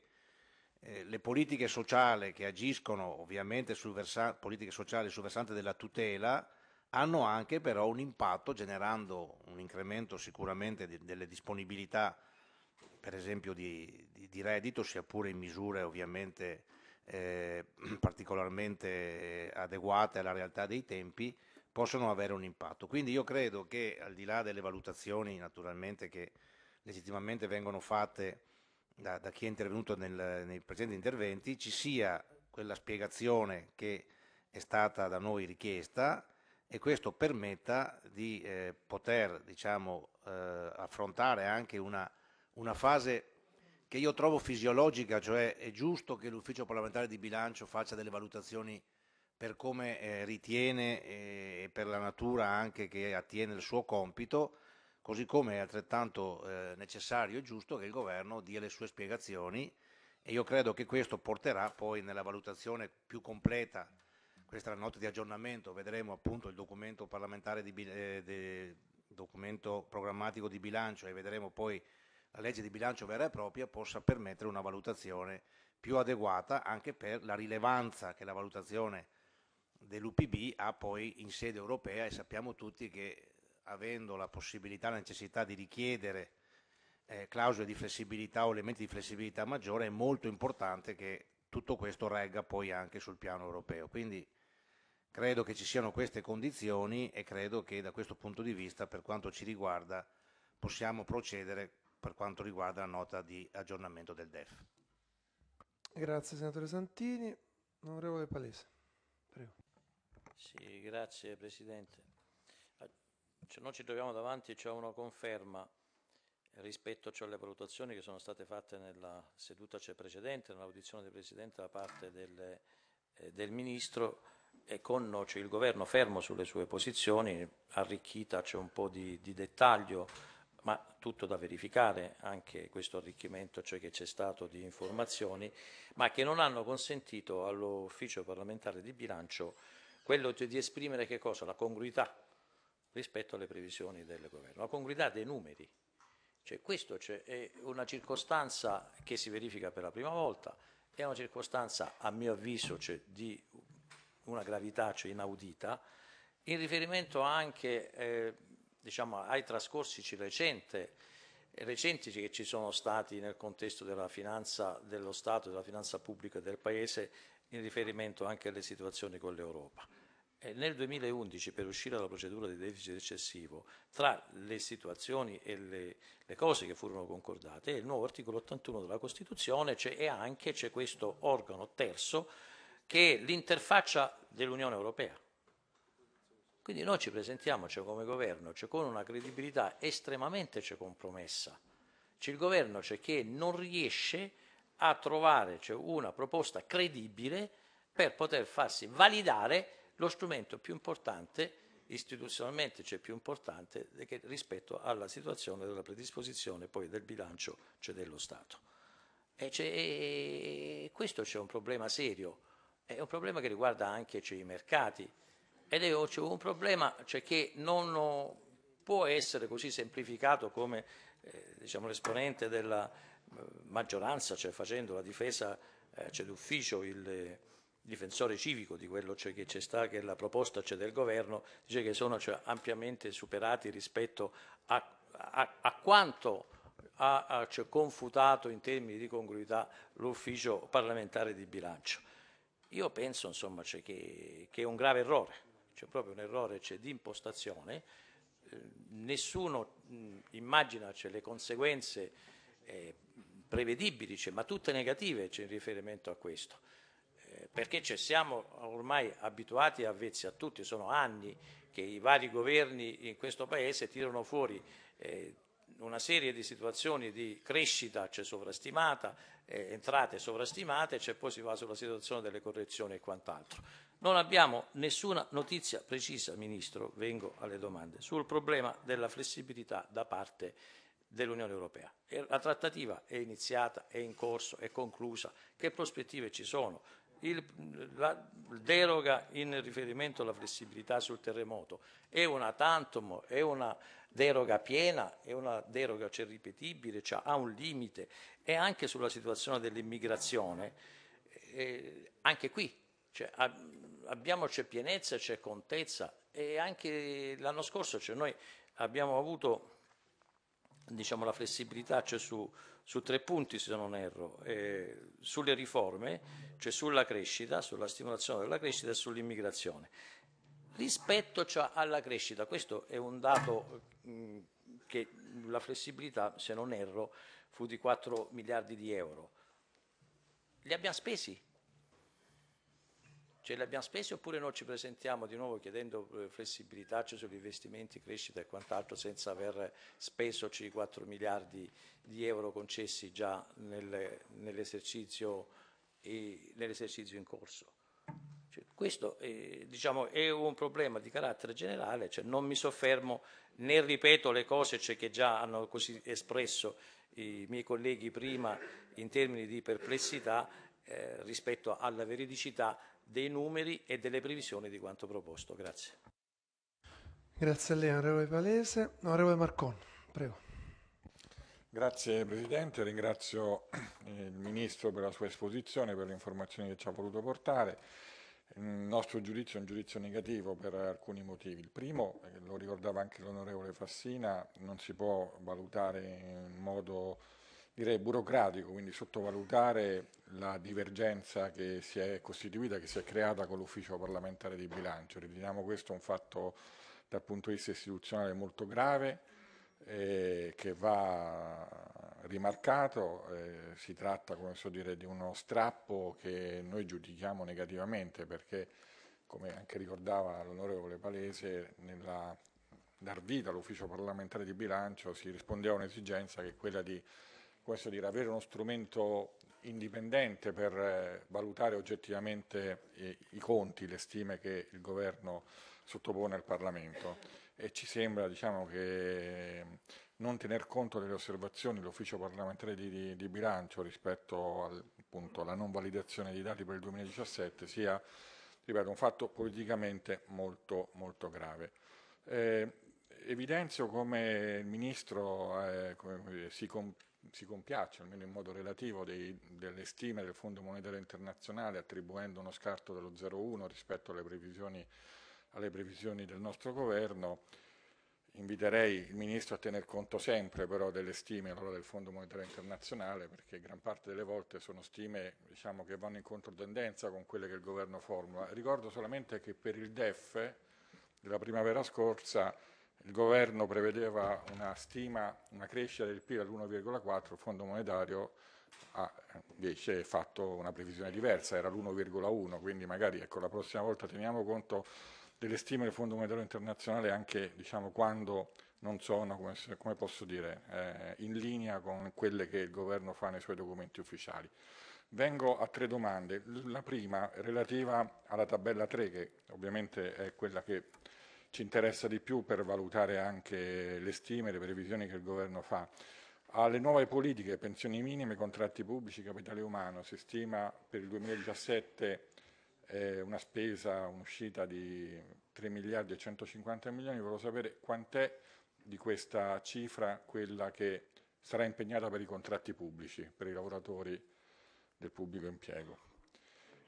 eh, le politiche sociali che agiscono ovviamente sul, versa- sociali, sul versante della tutela hanno anche però un impatto generando un incremento sicuramente di, delle disponibilità, per esempio di, di, di, reddito, sia pure in misure ovviamente eh, particolarmente eh, adeguate alla realtà dei tempi, possono avere un impatto. Quindi io credo che al di là delle valutazioni naturalmente che legittimamente vengono fatte da, da chi è intervenuto nel, nei precedenti interventi, ci sia quella spiegazione che è stata da noi richiesta e questo permetta di eh, poter diciamo, eh, affrontare anche una, una fase che io trovo fisiologica, cioè è giusto che l'ufficio parlamentare di bilancio faccia delle valutazioni per come eh, ritiene eh, e per la natura anche che attiene il suo compito, così come è altrettanto eh, necessario e giusto che il governo dia le sue spiegazioni e io credo che questo porterà poi nella valutazione più completa, questa è la nota di aggiornamento, vedremo appunto il documento, di, eh, di, documento programmatico di bilancio e vedremo poi la legge di bilancio vera e propria possa permettere una valutazione più adeguata anche per la rilevanza che la valutazione dell'UPB ha poi in sede europea e sappiamo tutti che avendo la possibilità, la necessità di richiedere eh, clausole di flessibilità o elementi di flessibilità maggiore, è molto importante che tutto questo regga poi anche sul piano europeo. Quindi credo che ci siano queste condizioni e credo che da questo punto di vista, per quanto ci riguarda, possiamo procedere per quanto riguarda la nota di aggiornamento del DEF. Grazie senatore Santini. Onorevole Palese, prego. Sì, grazie Presidente cioè, noi ci troviamo davanti c'è una conferma rispetto cioè, alle valutazioni che sono state fatte nella seduta precedente, nell'audizione del Presidente da parte del, eh, del Ministro e con cioè, il Governo fermo sulle sue posizioni, arricchita c'è un po' di, di, dettaglio, ma tutto da verificare, anche questo arricchimento cioè che c'è stato di informazioni, ma che non hanno consentito all'Ufficio parlamentare di bilancio quello di esprimere La congruità rispetto alle previsioni del governo. La congruità dei numeri, cioè questo cioè, è una circostanza che si verifica per la prima volta, è una circostanza a mio avviso cioè, di una gravità cioè, inaudita, in riferimento anche eh, diciamo, ai trascorsi recente, recenti che ci sono stati nel contesto della finanza dello Stato, della finanza pubblica del Paese, in riferimento anche alle situazioni con l'Europa. Eh, nel 2011 per uscire dalla procedura di deficit eccessivo tra le situazioni e le, le cose che furono concordate il nuovo articolo 81 della Costituzione c'è, cioè, e anche c'è questo organo terzo che è l'interfaccia dell'Unione Europea. Quindi noi ci presentiamoci cioè, come governo c'è cioè, con una credibilità estremamente compromessa. C'è il governo c'è che non riesce a trovare una proposta credibile per poter farsi validare lo strumento più importante istituzionalmente, cioè più importante rispetto alla situazione della predisposizione poi del bilancio cioè dello Stato. E c'è, questo c'è un problema serio, è un problema che riguarda anche cioè, i mercati ed è un problema cioè, che non può essere così semplificato come eh, diciamo, l'esponente della eh, maggioranza, cioè facendo la difesa eh, d'ufficio, il, difensore civico di quello cioè che c'è sta, che la proposta c'è del governo, dice che sono cioè, ampiamente superati rispetto a, a, a quanto ha cioè, confutato in termini di congruità l'ufficio parlamentare di bilancio. Io penso insomma, cioè, che, che, è un grave errore, c'è cioè, proprio un errore cioè, di impostazione, eh, nessuno mh, immagina le conseguenze eh, prevedibili, ma tutte negative in riferimento a questo perché ci siamo ormai abituati e avvezzi a tutti, sono anni che i vari governi in questo Paese tirano fuori eh, una serie di situazioni di crescita c'è sovrastimata, eh, entrate sovrastimate, c'è poi si va sulla situazione delle correzioni e quant'altro. Non abbiamo nessuna notizia precisa, Ministro, vengo alle domande, sul problema della flessibilità da parte dell'Unione Europea. La trattativa è iniziata, è in corso, è conclusa, che prospettive ci sono? il, la deroga in riferimento alla flessibilità sul terremoto è una tantum, è una deroga piena, è una deroga cioè, ripetibile, cioè, ha un limite e anche sulla situazione dell'immigrazione, eh, anche qui cioè, abbiamo c'è pienezza, c'è contezza e anche l'anno scorso cioè, noi abbiamo avuto diciamo, la flessibilità cioè su, su, tre punti, se non erro, eh, sulle riforme, cioè sulla crescita, sulla stimolazione della crescita e sull'immigrazione. Rispetto cioè, alla crescita, questo è un dato che la flessibilità, se non erro, fu di 4 miliardi di euro. Li abbiamo spesi? Ce le abbiamo spese oppure noi ci presentiamo di nuovo chiedendo eh, flessibilità sugli investimenti, crescita e quant'altro senza aver speso i 4 miliardi di euro concessi già nel, nell'esercizio, nell'esercizio in corso? Cioè, questo è, eh, diciamo, è, un problema di carattere generale, cioè non mi soffermo né ripeto le cose cioè, che già hanno così espresso i miei colleghi prima in termini di perplessità eh, rispetto alla veridicità dei numeri e delle previsioni di quanto proposto. Grazie. Grazie a lei, onorevole Palese. Onorevole Marcon, prego. Grazie Presidente, ringrazio eh, il Ministro per la sua esposizione, per le informazioni che ci ha voluto portare. Il nostro giudizio è un giudizio negativo per alcuni motivi. Il primo, eh, lo ricordava anche l'onorevole Fassina, non si può valutare in modo direi burocratico, quindi sottovalutare la divergenza che si è costituita, che si è creata con l'ufficio parlamentare di bilancio. Riteniamo questo un fatto dal punto di vista istituzionale molto grave eh, che va rimarcato, eh, si tratta come so dire, di uno strappo che noi giudichiamo negativamente perché come anche ricordava l'onorevole Palese nella dar vita all'ufficio parlamentare di bilancio si rispondeva a un'esigenza che è quella di questo dire, avere uno strumento indipendente per eh, valutare oggettivamente i, eh, i, conti, le stime che il governo sottopone al Parlamento e ci sembra diciamo, che non tener conto delle osservazioni dell'ufficio parlamentare di, di, di, bilancio rispetto al, appunto, alla non validazione dei dati per il 2017 sia ripeto, un fatto politicamente molto, molto grave. Eh, evidenzio come il Ministro eh, come si comporta si compiace, almeno in modo relativo, dei, delle stime del Fondo Monetario Internazionale attribuendo uno scarto dello 0,1 rispetto alle previsioni, alle previsioni del nostro governo, inviterei il Ministro a tener conto sempre però delle stime allora, del Fondo Monetario Internazionale perché gran parte delle volte sono stime diciamo, che vanno in controtendenza con quelle che il Governo formula. Ricordo solamente che per il DEF della primavera scorsa il governo prevedeva una stima, una crescita del PIL all'1,4, il Fondo Monetario ha invece fatto una previsione diversa, era l'1,1, quindi magari ecco, la prossima volta teniamo conto delle stime del Fondo Monetario Internazionale anche diciamo, quando non sono, come, posso dire, eh, in linea con quelle che il governo fa nei suoi documenti ufficiali. Vengo a tre domande. La prima relativa alla tabella 3, che ovviamente è quella che ci interessa di più per valutare anche le stime, le previsioni che il governo fa. Alle nuove politiche, pensioni minime, contratti pubblici, capitale umano, si stima per il 2017 eh, una spesa, un'uscita di 3 miliardi e 150 milioni, volevo sapere quant'è di questa cifra quella che sarà impegnata per i contratti pubblici, per i lavoratori del pubblico impiego.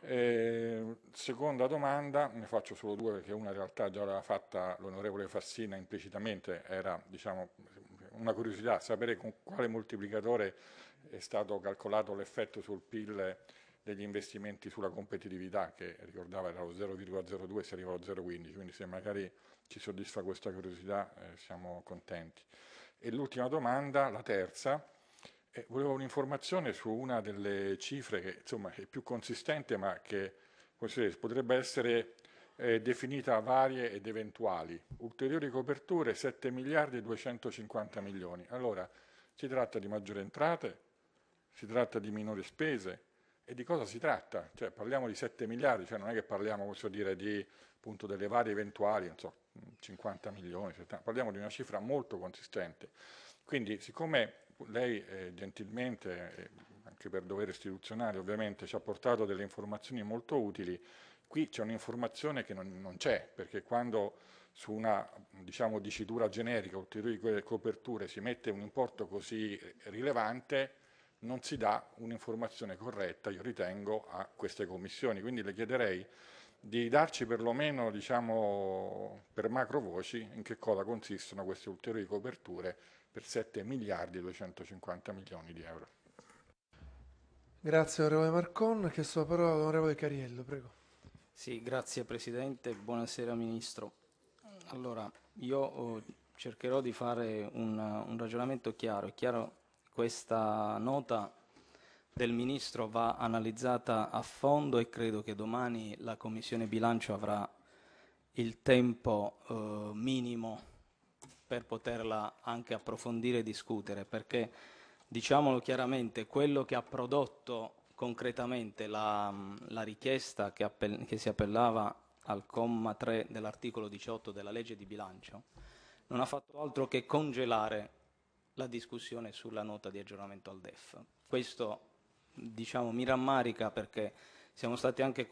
Eh, seconda domanda, ne faccio solo due perché una in realtà già l'aveva fatta l'onorevole Fassina implicitamente, era diciamo, una curiosità sapere con quale moltiplicatore è stato calcolato l'effetto sul PIL degli investimenti sulla competitività che ricordava era lo 0,02 si arriva allo 0,15, quindi se magari ci soddisfa questa curiosità eh, siamo contenti. E l'ultima domanda, la terza, eh, volevo un'informazione su una delle cifre che insomma, è più consistente ma che dire, potrebbe essere eh, definita varie ed eventuali. Ulteriori coperture 7 miliardi e 250 milioni. Allora, si tratta di maggiori entrate, si tratta di minori spese e di cosa si tratta? Cioè, parliamo di 7 miliardi, cioè non è che parliamo dire, di, appunto, delle varie eventuali, so, 50 milioni, 70, parliamo di una cifra molto consistente. Quindi, siccome lei eh, gentilmente, eh, anche per dovere istituzionale ovviamente, ci ha portato delle informazioni molto utili. Qui c'è un'informazione che non, non c'è, perché quando su una diciamo, dicitura generica, ulteriori coperture, si mette un importo così eh, rilevante, non si dà un'informazione corretta, io ritengo, a queste commissioni. Quindi le chiederei di darci perlomeno, diciamo, per macro voci, in che cosa consistono queste ulteriori coperture per 7 miliardi e 250 milioni di euro. Grazie onorevole Marcon, chiesto la parola all'onorevole Cariello, prego. Sì, grazie Presidente, buonasera Ministro. Allora, io eh, cercherò di fare un, un ragionamento chiaro. È chiaro questa nota del Ministro va analizzata a fondo e credo che domani la Commissione Bilancio avrà il tempo eh, minimo per poterla anche approfondire e discutere, perché diciamolo chiaramente, quello che ha prodotto concretamente la, la richiesta che, appell- che si appellava al comma 3 dell'articolo 18 della legge di bilancio non ha fatto altro che congelare la discussione sulla nota di aggiornamento al DEF. Questo diciamo, mi rammarica perché siamo stati anche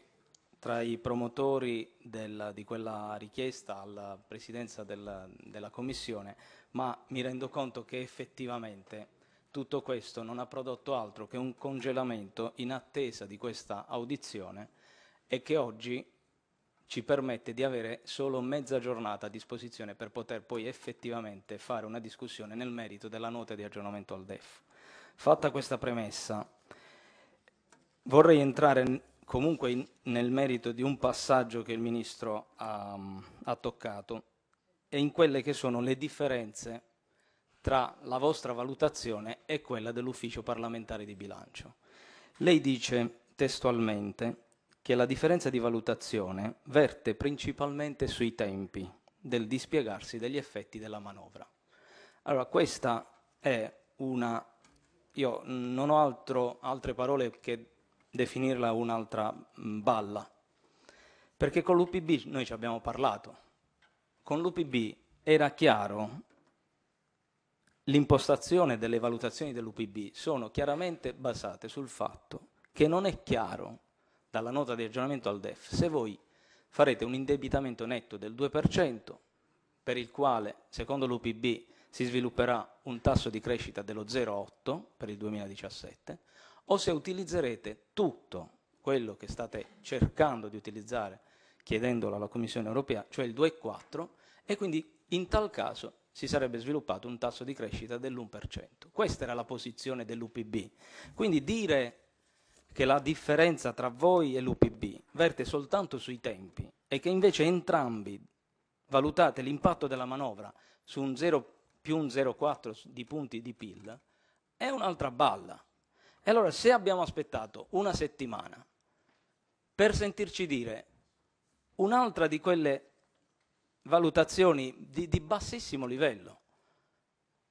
tra i promotori del, di quella richiesta alla presidenza del, della Commissione, ma mi rendo conto che effettivamente tutto questo non ha prodotto altro che un congelamento in attesa di questa audizione e che oggi ci permette di avere solo mezza giornata a disposizione per poter poi effettivamente fare una discussione nel merito della nota di aggiornamento al DEF. Fatta questa premessa, vorrei entrare comunque in, nel merito di un passaggio che il Ministro ha, ha toccato e in quelle che sono le differenze tra la vostra valutazione e quella dell'ufficio parlamentare di bilancio. Lei dice testualmente che la differenza di valutazione verte principalmente sui tempi del dispiegarsi degli effetti della manovra. Allora, questa è una... Io non ho altro, altre parole che definirla un'altra mm, balla, perché con l'UPB noi ci abbiamo parlato, con l'UPB era chiaro l'impostazione delle valutazioni dell'UPB sono chiaramente basate sul fatto che non è chiaro dalla nota di aggiornamento al DEF se voi farete un indebitamento netto del 2% per il quale secondo l'UPB si svilupperà un tasso di crescita dello 0,8 per il 2017 o se utilizzerete tutto quello che state cercando di utilizzare chiedendolo alla Commissione europea, cioè il 2,4, e quindi in tal caso si sarebbe sviluppato un tasso di crescita dell'1%. Questa era la posizione dell'UPB. Quindi dire che la differenza tra voi e l'UPB verte soltanto sui tempi e che invece entrambi valutate l'impatto della manovra su un 0 più un 0,4 di punti di PIL è un'altra balla. E allora se abbiamo aspettato una settimana per sentirci dire un'altra di quelle valutazioni di, di, bassissimo livello,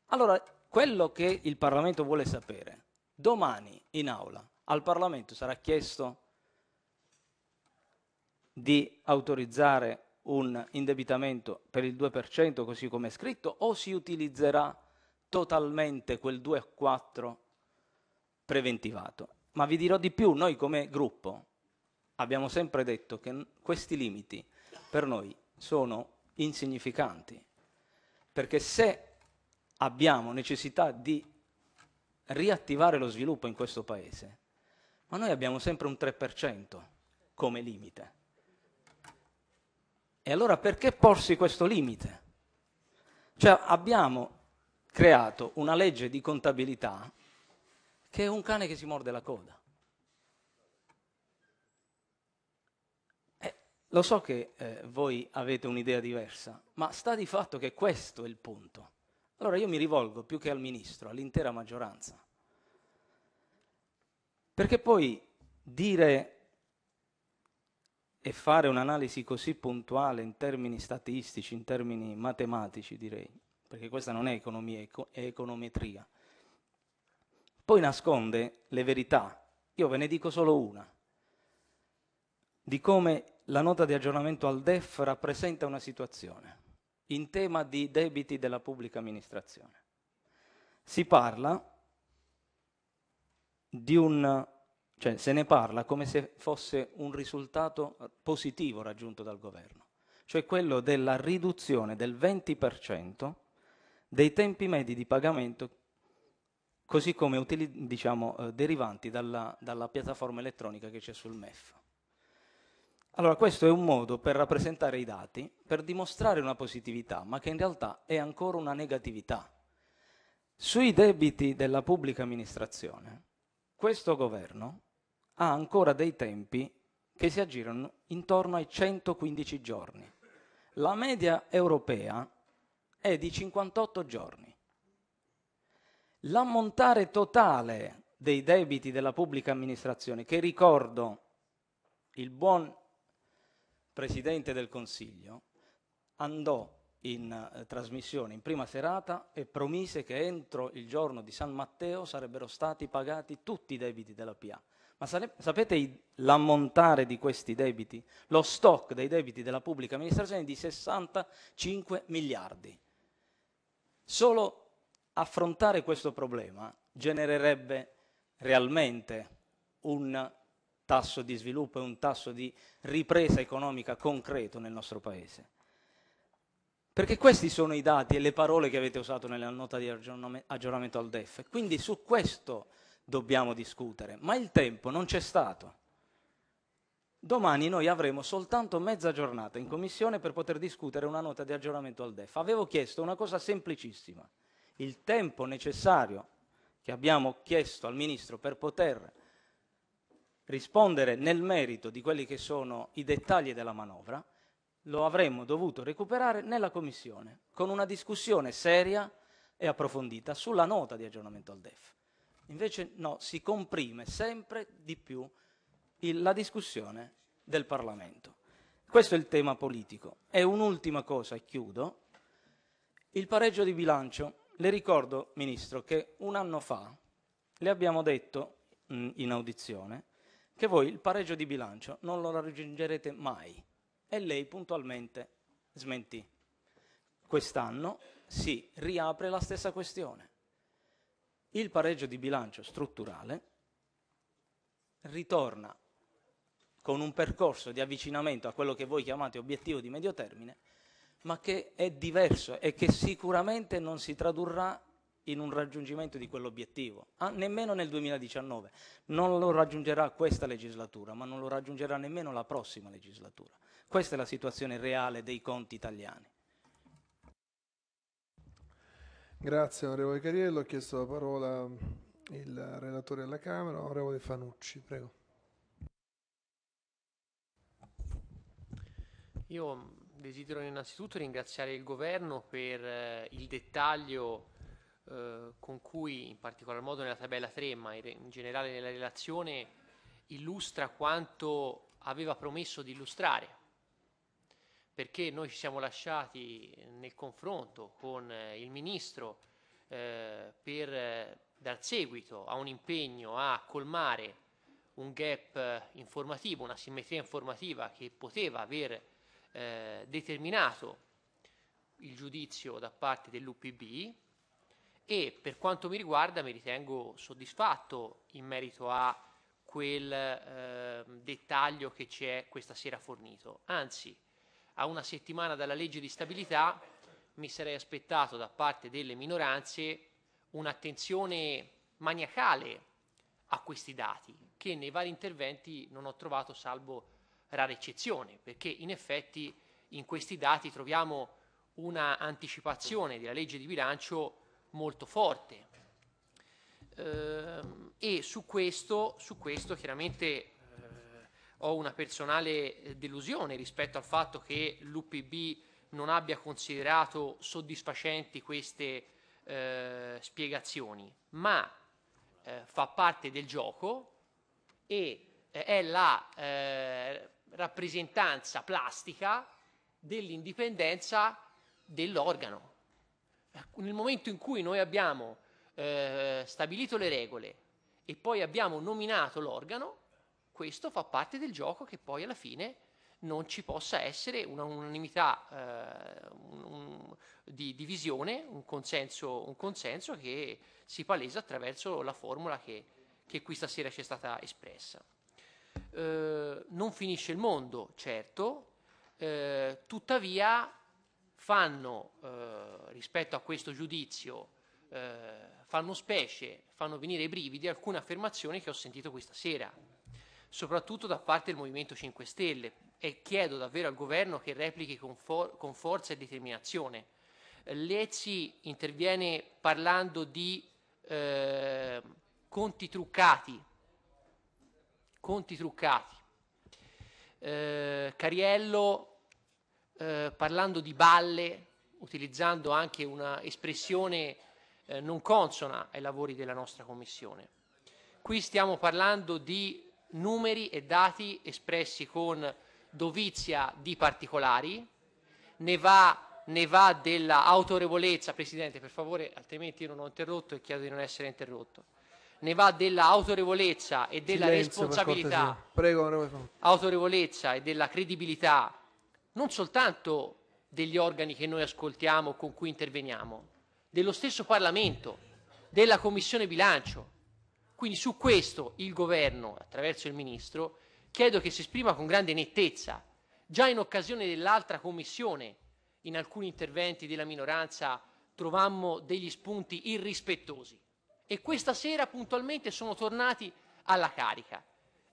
allora quello che il Parlamento vuole sapere, domani in aula al Parlamento sarà chiesto di autorizzare un indebitamento per il 2% così come è scritto o si utilizzerà totalmente quel 2,4 preventivato. Ma vi dirò di più, noi come gruppo abbiamo sempre detto che questi limiti per noi sono insignificanti, perché se abbiamo necessità di riattivare lo sviluppo in questo Paese, ma noi abbiamo sempre un 3% come limite. E allora perché porsi questo limite? Cioè abbiamo creato una legge di contabilità che è un cane che si morde la coda. Eh, lo so che eh, voi avete un'idea diversa, ma sta di fatto che questo è il punto. Allora io mi rivolgo più che al Ministro, all'intera maggioranza. Perché poi dire e fare un'analisi così puntuale in termini statistici, in termini matematici direi, perché questa non è economia, è econometria, poi nasconde le verità. Io ve ne dico solo una, di come la nota di aggiornamento al DEF rappresenta una situazione in tema di debiti della pubblica amministrazione. Si parla di un, cioè se ne parla come se fosse un risultato positivo raggiunto dal governo, cioè quello della riduzione del 20% dei tempi medi di pagamento così come utili, diciamo, eh, derivanti dalla, dalla piattaforma elettronica che c'è sul MEF. Allora, questo è un modo per rappresentare i dati, per dimostrare una positività, ma che in realtà è ancora una negatività. Sui debiti della pubblica amministrazione, questo governo ha ancora dei tempi che si aggirano intorno ai 115 giorni. La media europea è di 58 giorni l'ammontare totale dei debiti della pubblica amministrazione, che ricordo il buon Presidente del Consiglio andò in eh, trasmissione in prima serata e promise che entro il giorno di San Matteo sarebbero stati pagati tutti i debiti della PA. Ma sapete i, l'ammontare di questi debiti? Lo stock dei debiti della pubblica amministrazione è di 65 miliardi. Solo affrontare questo problema genererebbe realmente un tasso di sviluppo e un tasso di ripresa economica concreto nel nostro Paese. Perché questi sono i dati e le parole che avete usato nella nota di aggiornamento al DEF. Quindi su questo dobbiamo discutere, ma il tempo non c'è stato. Domani noi avremo soltanto mezza giornata in commissione per poter discutere una nota di aggiornamento al DEF. Avevo chiesto una cosa semplicissima il tempo necessario che abbiamo chiesto al Ministro per poter rispondere nel merito di quelli che sono i dettagli della manovra, lo avremmo dovuto recuperare nella Commissione, con una discussione seria e approfondita sulla nota di aggiornamento al DEF. Invece no, si comprime sempre di più il, la discussione del Parlamento. Questo è il tema politico. E un'ultima cosa, e chiudo, il pareggio di bilancio. Le ricordo, Ministro, che un anno fa le abbiamo detto mh, mm, in audizione che voi il pareggio di bilancio non lo raggiungerete mai e lei puntualmente smentì. Quest'anno si riapre la stessa questione. Il pareggio di bilancio strutturale ritorna con un percorso di avvicinamento a quello che voi chiamate obiettivo di medio termine ma che è diverso e che sicuramente non si tradurrà in un raggiungimento di quell'obiettivo, ah, nemmeno nel 2019. Non lo raggiungerà questa legislatura, ma non lo raggiungerà nemmeno la prossima legislatura. Questa è la situazione reale dei conti italiani. Grazie onorevole Cariello, ho chiesto la parola il relatore alla Camera, onorevole Fanucci, prego. Io desidero innanzitutto ringraziare il Governo per eh, il dettaglio eh, con cui, in particolar modo nella tabella 3, ma in generale nella relazione, illustra quanto aveva promesso di illustrare, perché noi ci siamo lasciati nel confronto con eh, il Ministro eh, per eh, dar seguito a un impegno a colmare un gap informativo, una simmetria informativa che poteva aver eh, determinato il giudizio da parte dell'UPB e per quanto mi riguarda mi ritengo soddisfatto in merito a quel eh, dettaglio che ci è questa sera fornito. Anzi, a una settimana dalla legge di stabilità mi sarei aspettato da parte delle minoranze un'attenzione maniacale a questi dati che nei vari interventi non ho trovato salvo rara eccezione, perché in effetti in questi dati troviamo una anticipazione della legge di bilancio molto forte. Ehm, e su questo, su questo chiaramente eh, ho una personale eh, delusione rispetto al fatto che l'UPB non abbia considerato soddisfacenti queste eh, spiegazioni, ma eh, fa parte del gioco e eh, è la rappresentanza plastica dell'indipendenza dell'organo. Nel momento in cui noi abbiamo eh, stabilito le regole e poi abbiamo nominato l'organo, questo fa parte del gioco che poi alla fine non ci possa essere un'unanimità eh, un, un, di, di, visione, un consenso, un consenso, che si palesa attraverso la formula che, che qui stasera ci è stata espressa. Eh, non finisce il mondo, certo, eh, tuttavia fanno eh, rispetto a questo giudizio, eh, fanno specie, fanno venire i brividi alcune affermazioni che ho sentito questa sera, soprattutto da parte del Movimento 5 Stelle, e chiedo davvero al governo che replichi con, for- con forza e determinazione. Lezzi interviene parlando di eh, conti truccati, conti truccati. Eh, Cariello, eh, parlando di balle, utilizzando anche un'espressione eh, non consona ai lavori della nostra Commissione. Qui stiamo parlando di numeri e dati espressi con dovizia di particolari, ne va, ne va della autorevolezza, Presidente, per favore, altrimenti io non ho interrotto e chiedo di non essere interrotto ne va dell'autorevolezza e della Silenzio, responsabilità, Prego, autorevolezza e della credibilità, non soltanto degli organi che noi ascoltiamo, con cui interveniamo, dello stesso Parlamento, della Commissione bilancio. Quindi su questo il governo, attraverso il ministro, chiedo che si esprima con grande nettezza. Già in occasione dell'altra commissione, in alcuni interventi della minoranza, trovammo degli spunti irrispettosi e questa sera puntualmente sono tornati alla carica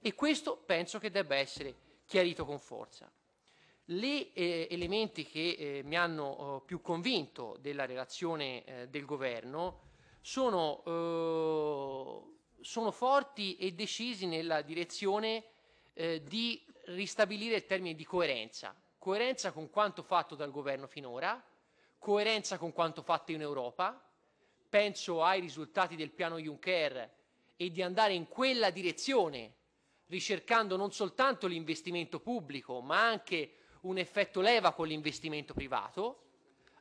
e questo penso che debba essere chiarito con forza. Gli eh, elementi che eh, mi hanno eh, più convinto della relazione eh, del governo sono, eh, sono, forti e decisi nella direzione eh, di ristabilire il termine di coerenza, coerenza con quanto fatto dal governo finora, coerenza con quanto fatto in Europa, penso ai risultati del piano Juncker e di andare in quella direzione, ricercando non soltanto l'investimento pubblico, ma anche un effetto leva con l'investimento privato,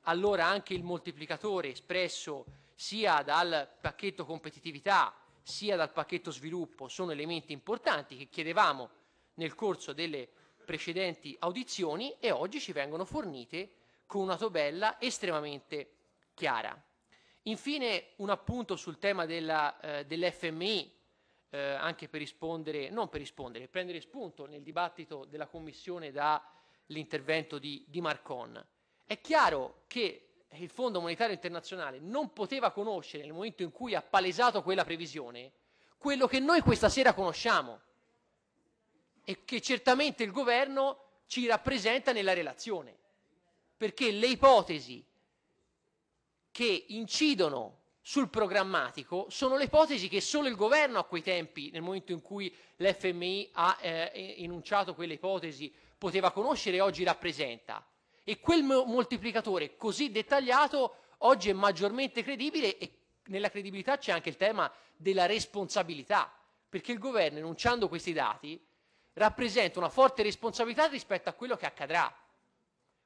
allora anche il moltiplicatore espresso sia dal pacchetto competitività sia dal pacchetto sviluppo sono elementi importanti che chiedevamo nel corso delle precedenti audizioni e oggi ci vengono fornite con una tabella estremamente chiara. Infine un appunto sul tema della, eh, dell'FMI, eh, anche per rispondere, non per rispondere, per prendere spunto nel dibattito della Commissione dall'intervento di, di Marcon. È chiaro che il Fondo Monetario Internazionale non poteva conoscere nel momento in cui ha palesato quella previsione quello che noi questa sera conosciamo e che certamente il governo ci rappresenta nella relazione, perché le ipotesi che incidono sul programmatico sono le ipotesi che solo il governo a quei tempi, nel momento in cui l'FMI ha eh, enunciato quelle ipotesi, poteva conoscere e oggi rappresenta. E quel moltiplicatore così dettagliato oggi è maggiormente credibile e nella credibilità c'è anche il tema della responsabilità, perché il governo enunciando questi dati rappresenta una forte responsabilità rispetto a quello che accadrà.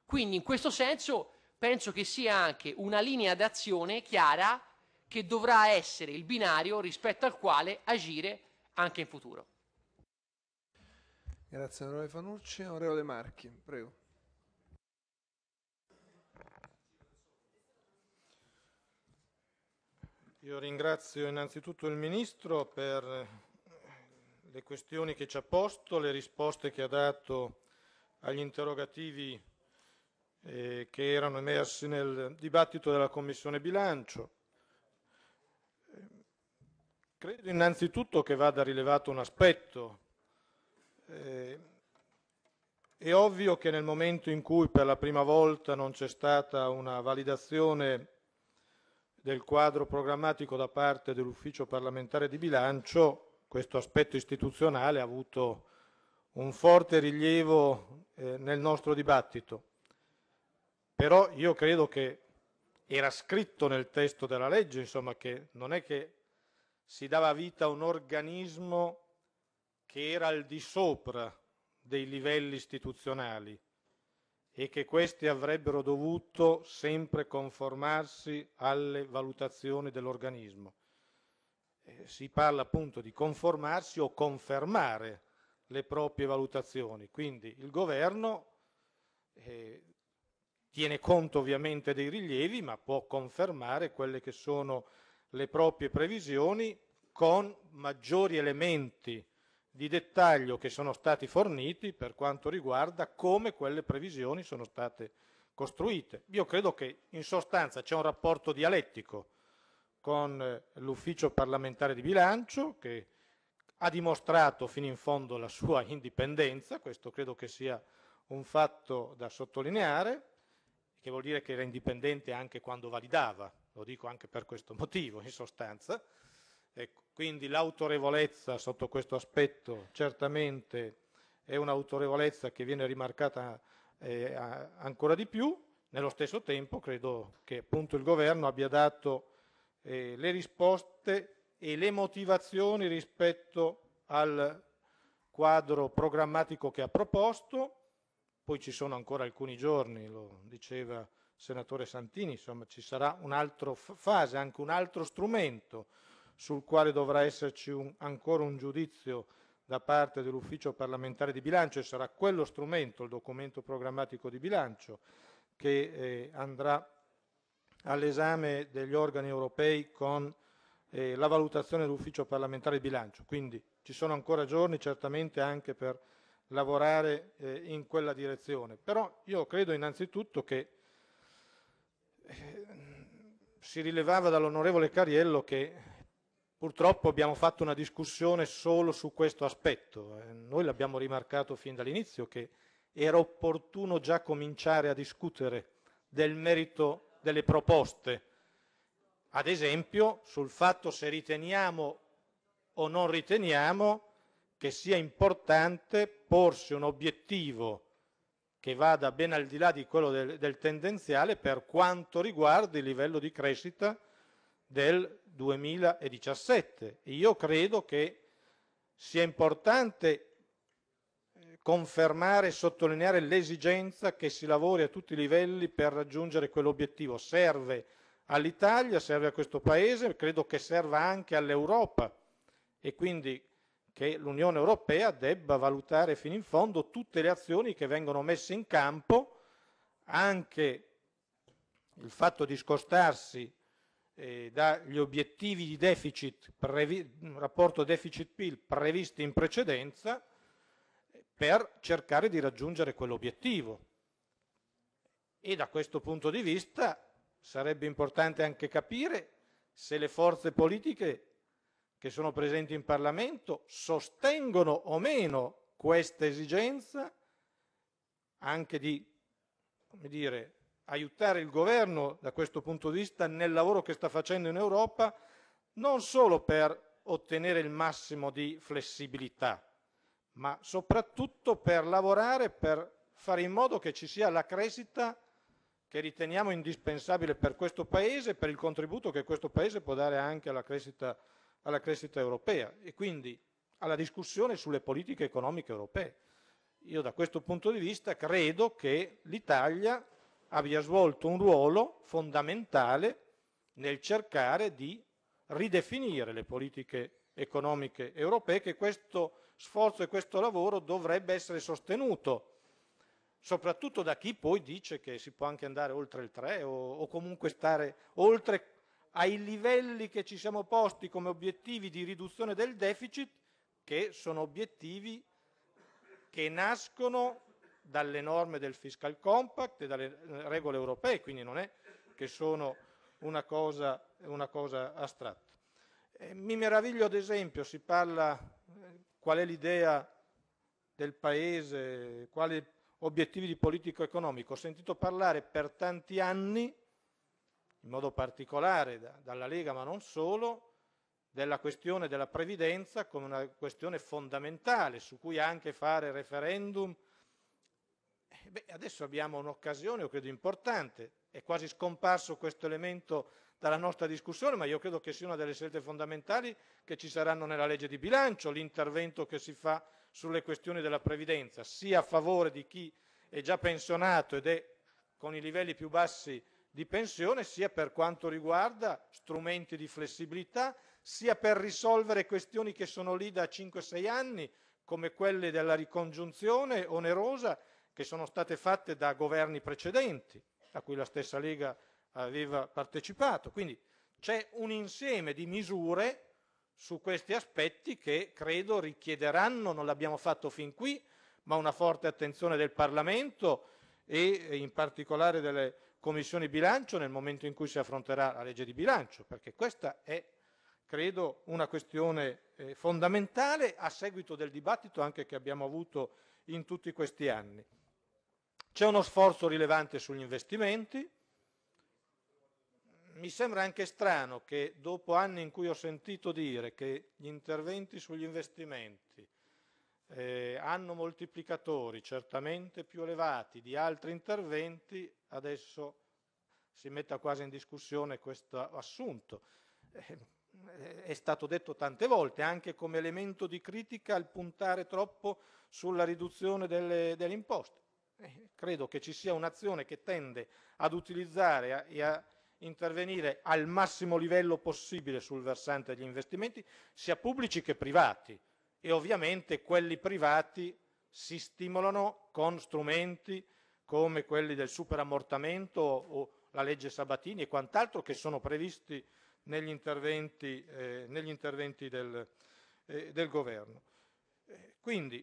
Quindi in questo senso penso che sia anche una linea d'azione chiara che dovrà essere il binario rispetto al quale agire anche in futuro. Grazie onorevole Fanucci. Onorevole Marchi, prego. Io ringrazio innanzitutto il Ministro per le questioni che ci ha posto, le risposte che ha dato agli interrogativi eh, che erano emersi nel dibattito della Commissione bilancio. Eh, credo innanzitutto che vada rilevato un aspetto. Eh, è ovvio che nel momento in cui per la prima volta non c'è stata una validazione del quadro programmatico da parte dell'ufficio parlamentare di bilancio, questo aspetto istituzionale ha avuto un forte rilievo eh, nel nostro dibattito. Però io credo che era scritto nel testo della legge, insomma, che non è che si dava vita a un organismo che era al di sopra dei livelli istituzionali e che questi avrebbero dovuto sempre conformarsi alle valutazioni dell'organismo. Eh, si parla appunto di conformarsi o confermare le proprie valutazioni, quindi il governo eh, tiene conto ovviamente dei rilievi, ma può confermare quelle che sono le proprie previsioni con maggiori elementi di dettaglio che sono stati forniti per quanto riguarda come quelle previsioni sono state costruite. Io credo che in sostanza c'è un rapporto dialettico con eh, l'ufficio parlamentare di bilancio che ha dimostrato fino in fondo la sua indipendenza, questo credo che sia un fatto da sottolineare, che vuol dire che era indipendente anche quando validava, lo dico anche per questo motivo in sostanza. E quindi l'autorevolezza sotto questo aspetto certamente è un'autorevolezza che viene rimarcata eh, ancora di più, nello stesso tempo credo che appunto il governo abbia dato eh, le risposte e le motivazioni rispetto al quadro programmatico che ha proposto poi ci sono ancora alcuni giorni, lo diceva il senatore Santini, insomma ci sarà un'altra fase, anche un altro strumento sul quale dovrà esserci un, ancora un giudizio da parte dell'ufficio parlamentare di bilancio e sarà quello strumento, il documento programmatico di bilancio, che eh, andrà all'esame degli organi europei con eh, la valutazione dell'ufficio parlamentare di bilancio. Quindi ci sono ancora giorni certamente anche per lavorare eh, in quella direzione. Però io credo innanzitutto che eh, si rilevava dall'onorevole Cariello che purtroppo abbiamo fatto una discussione solo su questo aspetto. Eh, noi l'abbiamo rimarcato fin dall'inizio che era opportuno già cominciare a discutere del merito delle proposte, ad esempio sul fatto se riteniamo o non riteniamo che sia importante porsi un obiettivo che vada ben al di là di quello del, del tendenziale per quanto riguarda il livello di crescita del 2017. Io credo che sia importante eh, confermare e sottolineare l'esigenza che si lavori a tutti i livelli per raggiungere quell'obiettivo. Serve all'Italia, serve a questo Paese, credo che serva anche all'Europa e quindi che l'Unione Europea debba valutare fino in fondo tutte le azioni che vengono messe in campo, anche il fatto di scostarsi eh, dagli obiettivi di deficit, rapporto deficit-PIL previsti in precedenza, per cercare di raggiungere quell'obiettivo. E da questo punto di vista sarebbe importante anche capire se le forze politiche che sono presenti in Parlamento sostengono o meno questa esigenza anche di come dire, aiutare il governo da questo punto di vista nel lavoro che sta facendo in Europa, non solo per ottenere il massimo di flessibilità, ma soprattutto per lavorare per fare in modo che ci sia la crescita che riteniamo indispensabile per questo Paese, e per il contributo che questo Paese può dare anche alla crescita economica alla crescita europea e quindi alla discussione sulle politiche economiche europee. Io da questo punto di vista credo che l'Italia abbia svolto un ruolo fondamentale nel cercare di ridefinire le politiche economiche europee, che questo sforzo e questo lavoro dovrebbe essere sostenuto, soprattutto da chi poi dice che si può anche andare oltre il 3 o, o comunque stare oltre ai livelli che ci siamo posti come obiettivi di riduzione del deficit, che sono obiettivi che nascono dalle norme del fiscal compact e dalle eh, regole europee, quindi non è che sono una cosa, una cosa astratta. Eh, mi meraviglio ad esempio, si parla eh, qual è l'idea del Paese, quali obiettivi di politico economico. Ho sentito parlare per tanti anni in modo particolare da, dalla Lega, ma non solo, della questione della previdenza come una questione fondamentale su cui anche fare referendum. Eh, beh, adesso abbiamo un'occasione, io credo, importante. È quasi scomparso questo elemento dalla nostra discussione, ma io credo che sia una delle scelte fondamentali che ci saranno nella legge di bilancio, l'intervento che si fa sulle questioni della previdenza, sia a favore di chi è già pensionato ed è con i livelli più bassi di pensione sia per quanto riguarda strumenti di flessibilità, sia per risolvere questioni che sono lì da 5-6 anni, come quelle della ricongiunzione onerosa che sono state fatte da governi precedenti, a cui la stessa Lega aveva partecipato. Quindi c'è un insieme di misure su questi aspetti che credo richiederanno, non l'abbiamo fatto fin qui, ma una forte attenzione del Parlamento e in particolare delle Commissione bilancio nel momento in cui si affronterà la legge di bilancio, perché questa è, credo, una questione eh, fondamentale a seguito del dibattito anche che abbiamo avuto in tutti questi anni. C'è uno sforzo rilevante sugli investimenti. Mi sembra anche strano che dopo anni in cui ho sentito dire che gli interventi sugli investimenti eh, hanno moltiplicatori certamente più elevati di altri interventi, adesso si metta quasi in discussione questo assunto. Eh, è stato detto tante volte, anche come elemento di critica, il puntare troppo sulla riduzione delle, delle imposte. Eh, credo che ci sia un'azione che tende ad utilizzare e a intervenire al massimo livello possibile sul versante degli investimenti, sia pubblici che privati. E ovviamente quelli privati si stimolano con strumenti come quelli del superammortamento o la legge Sabatini e quant'altro che sono previsti negli interventi, eh, negli interventi del, eh, del, governo. Eh, quindi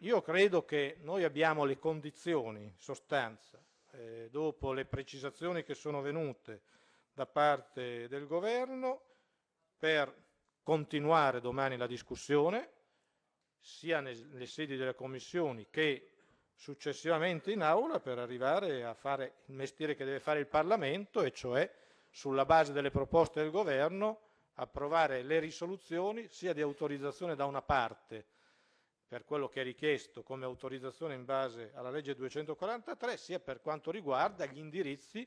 io credo che noi abbiamo le condizioni, in sostanza, eh, dopo le precisazioni che sono venute da parte del governo, per continuare domani la discussione, sia nelle sedi delle commissioni che successivamente in aula per arrivare a fare il mestiere che deve fare il Parlamento, e cioè sulla base delle proposte del governo approvare le risoluzioni sia di autorizzazione da una parte per quello che è richiesto come autorizzazione in base alla legge 243, sia per quanto riguarda gli indirizzi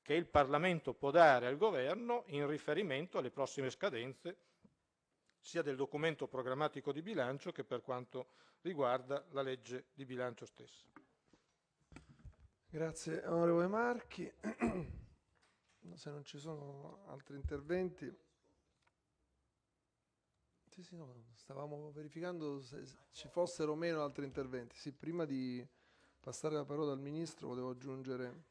che il Parlamento può dare al governo in riferimento alle prossime scadenze sia del documento programmatico di bilancio che per quanto riguarda la legge di bilancio stessa. Grazie onorevole Marchi. Se non ci sono altri interventi. Sì, sì, no, stavamo verificando se ci fossero o meno altri interventi. Sì, prima di passare la parola al Ministro volevo aggiungere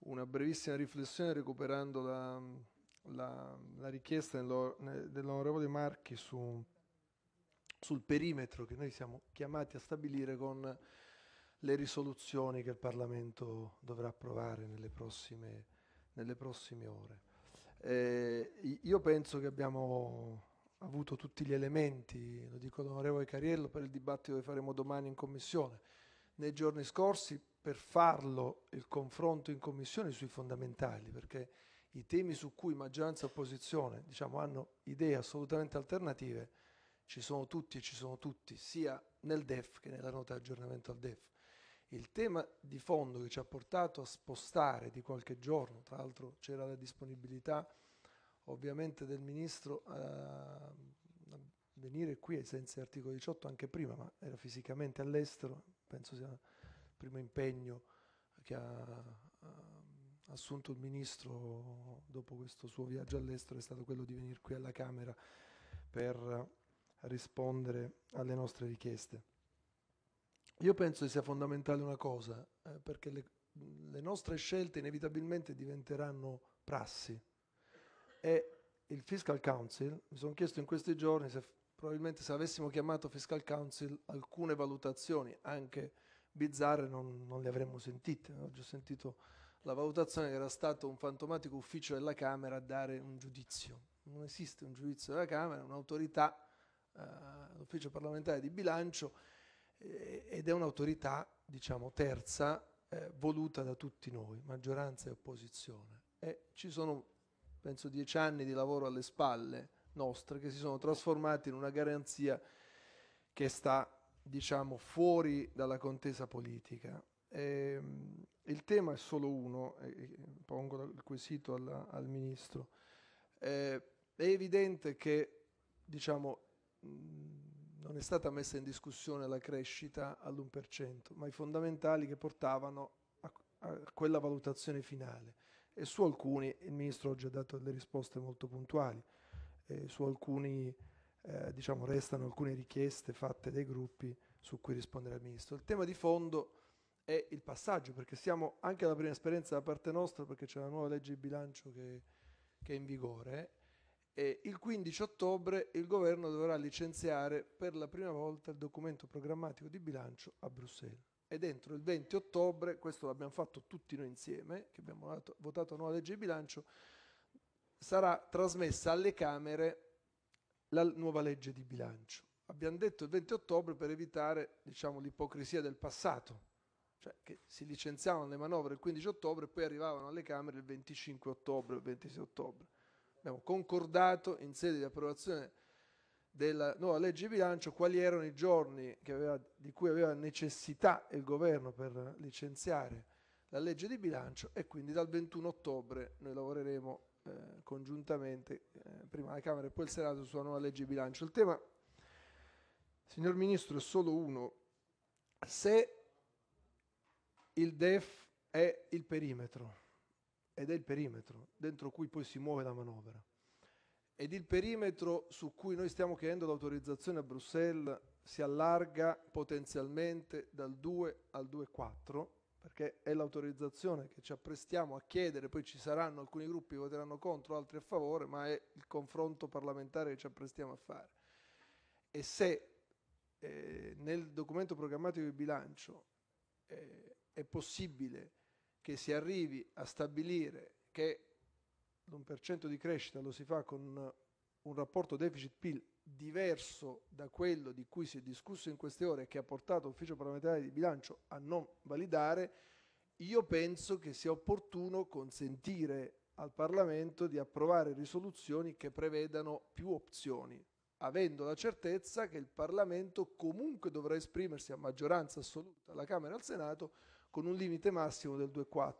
una brevissima riflessione recuperando la, la, la richiesta dell'onorevole Marchi su, sul perimetro che noi siamo chiamati a stabilire con le risoluzioni che il Parlamento dovrà approvare nelle prossime, nelle prossime ore. Eh, io penso che abbiamo avuto tutti gli elementi, lo dico all'onorevole Cariello, per il dibattito che faremo domani in Commissione. Nei giorni scorsi per farlo il confronto in Commissione sui fondamentali, perché i temi su cui maggioranza e opposizione diciamo, hanno idee assolutamente alternative ci sono tutti e ci sono tutti, sia nel DEF che nella nota di aggiornamento al DEF. Il tema di fondo che ci ha portato a spostare di qualche giorno, tra l'altro c'era la disponibilità ovviamente del Ministro eh, a venire qui ai sensi dell'articolo 18 anche prima, ma era fisicamente all'estero, penso sia il primo impegno che ha assunto il ministro dopo questo suo viaggio all'estero è stato quello di venire qui alla Camera per rispondere alle nostre richieste. Io penso che sia fondamentale una cosa, eh, perché le, le nostre scelte inevitabilmente diventeranno prassi e il Fiscal Council, mi sono chiesto in questi giorni se probabilmente se avessimo chiamato Fiscal Council alcune valutazioni anche bizzarre non, non le avremmo sentite. Ho già sentito la valutazione che era stato un fantomatico ufficio della Camera a dare un giudizio. Non esiste un giudizio della Camera, è un'autorità, eh, l'ufficio parlamentare di bilancio, eh, ed è un'autorità, diciamo, terza, eh, voluta da tutti noi, maggioranza e opposizione. E ci sono, penso, dieci anni di lavoro alle spalle nostre che si sono trasformati in una garanzia che sta, diciamo, fuori dalla contesa politica eh, il tema è solo uno, eh, pongo il quesito alla, al Ministro. Eh, è evidente che diciamo, non è stata messa in discussione la crescita all'1%, ma i fondamentali che portavano a, a quella valutazione finale. E su alcuni il Ministro oggi ha dato delle risposte molto puntuali, su alcuni eh, diciamo, restano alcune richieste fatte dai gruppi su cui rispondere al Ministro. Il tema di fondo è è il passaggio, perché siamo anche alla prima esperienza da parte nostra, perché c'è la nuova legge di bilancio che, che è in vigore. E il 15 ottobre il governo dovrà licenziare per la prima volta il documento programmatico di bilancio a Bruxelles. E dentro il 20 ottobre, questo l'abbiamo fatto tutti noi insieme, che abbiamo votato la nuova legge di bilancio, sarà trasmessa alle Camere la nuova legge di bilancio. Abbiamo detto il 20 ottobre per evitare diciamo, l'ipocrisia del passato, cioè che si licenziavano le manovre il 15 ottobre e poi arrivavano alle Camere il 25 ottobre o il 26 ottobre. Abbiamo concordato in sede di approvazione della nuova legge di bilancio quali erano i giorni aveva, di cui aveva necessità il governo per licenziare la legge di bilancio e quindi dal 21 ottobre noi lavoreremo eh, congiuntamente, eh, prima la Camera e poi il Senato, sulla nuova legge di bilancio. Il tema, signor Ministro, è solo uno. Se il DEF è il perimetro, ed è il perimetro dentro cui poi si muove la manovra. Ed il perimetro su cui noi stiamo chiedendo l'autorizzazione a Bruxelles si allarga potenzialmente dal 2 al 2,4, perché è l'autorizzazione che ci apprestiamo a chiedere, poi ci saranno alcuni gruppi che voteranno contro, altri a favore, ma è il confronto parlamentare che ci apprestiamo a fare. E se eh, nel documento programmatico di bilancio eh, è possibile che si arrivi a stabilire che l'1% di crescita lo si fa con un rapporto deficit-PIL diverso da quello di cui si è discusso in queste ore e che ha portato l'Ufficio parlamentare di bilancio a non validare, io penso che sia opportuno consentire al Parlamento di approvare risoluzioni che prevedano più opzioni, avendo la certezza che il Parlamento comunque dovrà esprimersi a maggioranza assoluta alla Camera e al Senato con un limite massimo del 2,4.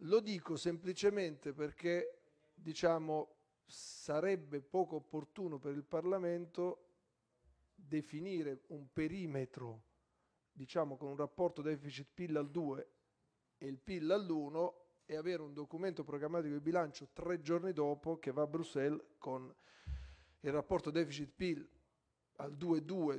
Lo dico semplicemente perché diciamo, sarebbe poco opportuno per il Parlamento definire un perimetro diciamo, con un rapporto deficit PIL al 2 e il PIL all'1 e avere un documento programmatico di bilancio tre giorni dopo che va a Bruxelles con il rapporto deficit PIL al 2,2, 2,1,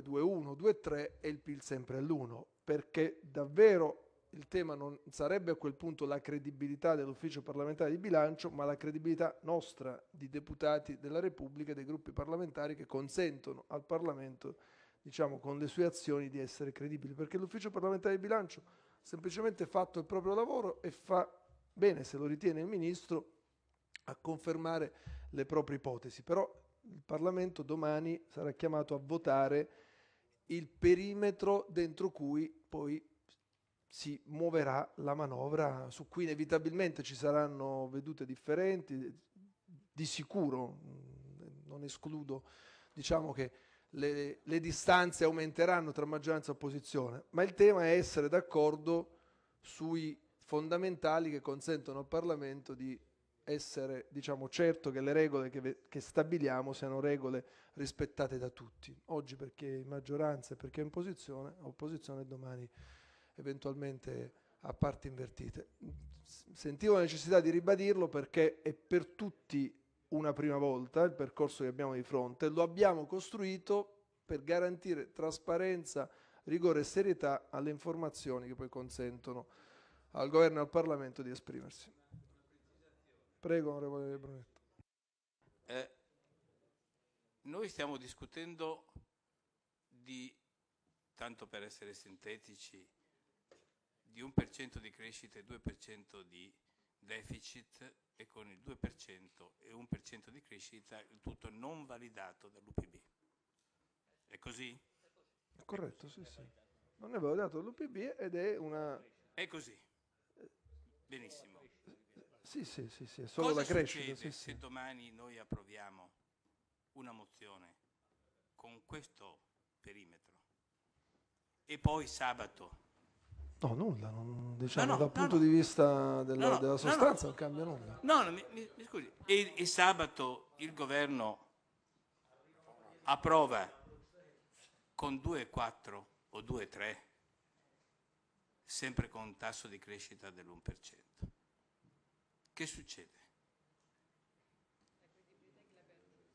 2,3 e il PIL sempre all'1, perché davvero il tema non sarebbe a quel punto la credibilità dell'ufficio parlamentare di bilancio, ma la credibilità nostra di deputati della Repubblica e dei gruppi parlamentari che consentono al Parlamento, diciamo, con le sue azioni di essere credibili. Perché l'ufficio parlamentare di bilancio semplicemente ha fatto il proprio lavoro e fa bene, se lo ritiene il Ministro, a confermare le proprie ipotesi. Però il Parlamento domani sarà chiamato a votare il perimetro dentro cui poi si muoverà la manovra su cui inevitabilmente ci saranno vedute differenti, di sicuro mm, non escludo diciamo che le, le distanze aumenteranno tra maggioranza e opposizione, ma il tema è essere d'accordo sui fondamentali che consentono al Parlamento di essere diciamo, certo che le regole che, che, stabiliamo siano regole rispettate da tutti, oggi perché in maggioranza e perché in opposizione, opposizione domani eventualmente a parti invertite. Sentivo la necessità di ribadirlo perché è per tutti una prima volta il percorso che abbiamo di fronte, lo abbiamo costruito per garantire trasparenza, rigore e serietà alle informazioni che poi consentono al governo e al Parlamento di esprimersi. Prego, onorevole Brunetto. Eh, noi stiamo discutendo di, tanto per essere sintetici, di 1% di crescita e 2% di deficit e con il 2% e 1% di crescita il tutto non validato dall'UPB. È così? È corretto, sì, sì. Non è validato dall'UPB ed è una... È così. Benissimo. Sì, sì, sì, sì, è solo Cosa la crescita. Sì, se sì. domani noi approviamo una mozione con questo perimetro e poi sabato No, nulla, non, diciamo no, no, dal punto di vista della, della sostanza non cambia nulla. No, mi, mi, scusi, e, e sabato il governo approva con 2,4 o 2,3, sempre con un tasso di crescita dell'1%. Che succede?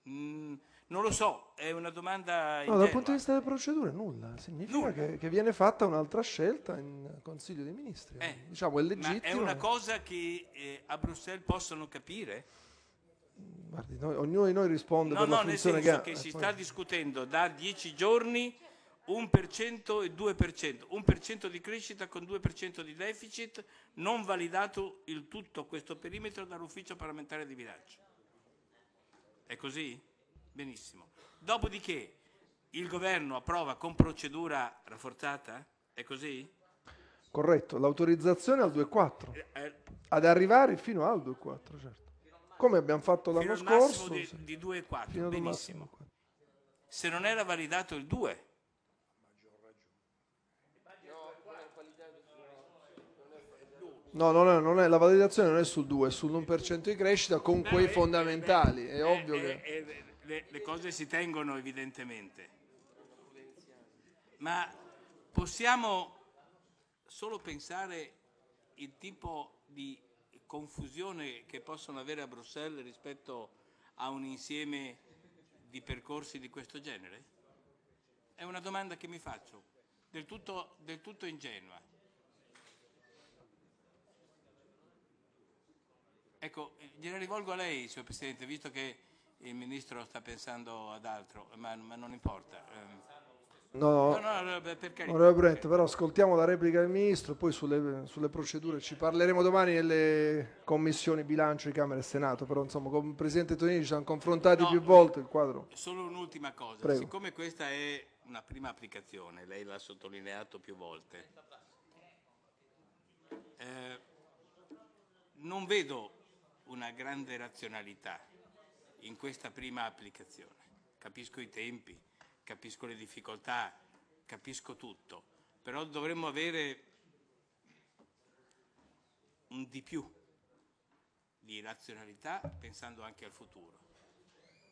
Mm, non lo so, è una domanda. No, dal punto di vista delle procedure nulla. Significa nulla. Che, che, viene fatta un'altra scelta in Consiglio dei Ministri. Eh, diciamo, è legittimo. è una cosa che eh, a Bruxelles possono capire? Guardi, noi, ognuno di noi risponde no, per no, la funzione nel senso che, eh, si poi... sta discutendo da dieci giorni un per cento e due per cento, un per cento di crescita con due per cento di deficit, non validato il tutto questo perimetro dall'ufficio parlamentare di bilancio. È così? Benissimo. Dopodiché il governo approva con procedura rafforzata? È così? Corretto, l'autorizzazione al 2.4. Eh, eh, ad arrivare fino al 2.4, certo. Come abbiamo fatto l'anno scorso. Di, sì. di 2.4, benissimo. Se non era validato il 2. No, no, no, non è, la validazione non è sul 2, è sull'1% di crescita con Beh, quei eh, fondamentali. Eh, è, è ovvio è, che le, le cose si tengono evidentemente, ma possiamo solo pensare il tipo di confusione che possono avere a Bruxelles rispetto a un insieme di percorsi di questo genere? È una domanda che mi faccio, del tutto, del tutto ingenua. Ecco, gliela rivolgo a lei, signor Presidente, visto che il Ministro sta pensando ad altro, ma, ma non importa. Ehm. No, no, no, per carità. Onorevole Brent, però ascoltiamo la replica del Ministro, poi sulle, sulle, procedure ci parleremo domani nelle commissioni bilancio di Camera e Senato, però insomma con il Presidente Tonini ci siamo confrontati no, più volte il quadro. Solo un'ultima cosa, Prego. siccome questa è una prima applicazione, lei l'ha sottolineato più volte, eh, non vedo una grande razionalità in questa prima applicazione. Capisco i tempi, capisco le difficoltà, capisco tutto, però dovremmo avere un di più di razionalità pensando anche al futuro,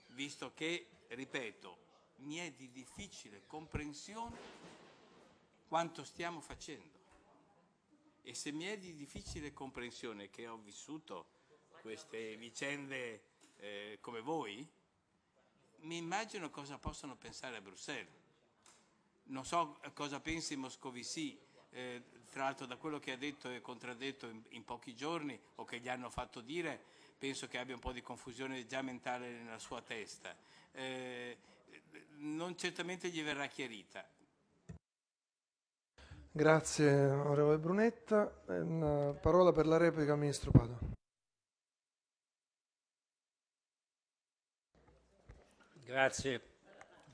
visto che, ripeto, mi è di difficile comprensione quanto stiamo facendo. E se mi è di difficile comprensione che ho vissuto queste vicende eh, come voi, mi immagino cosa possono pensare a Bruxelles. Non so eh, cosa pensi Moscovici, eh, tra l'altro da quello che ha detto e contraddetto in, in, pochi giorni o che gli hanno fatto dire, penso che abbia un po' di confusione già mentale nella sua testa. Eh, non certamente gli verrà chiarita. Grazie onorevole Brunetta. Una ehm, parola per la replica, ministro Padova. Grazie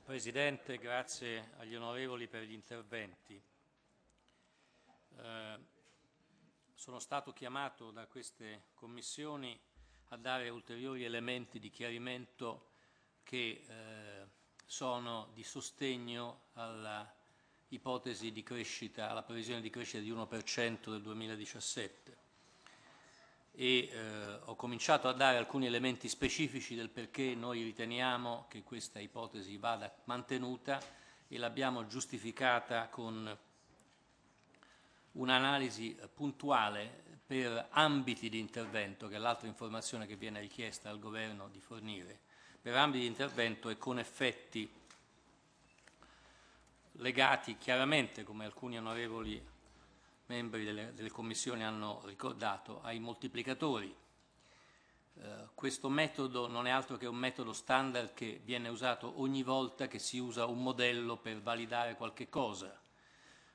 Presidente, grazie agli onorevoli per gli interventi. Eh, sono stato chiamato da queste commissioni a dare ulteriori elementi di chiarimento che eh, sono di sostegno alla ipotesi di crescita, alla previsione di crescita di 1% del 2017 e eh, ho cominciato a dare alcuni elementi specifici del perché noi riteniamo che questa ipotesi vada mantenuta e l'abbiamo giustificata con un'analisi puntuale per ambiti di intervento, che è l'altra informazione che viene richiesta al governo di fornire, per ambiti di intervento e con effetti legati chiaramente, come alcuni onorevoli membri delle, delle commissioni hanno ricordato, ai moltiplicatori. Eh, questo metodo non è altro che un metodo standard che viene usato ogni volta che si usa un modello per validare qualche cosa.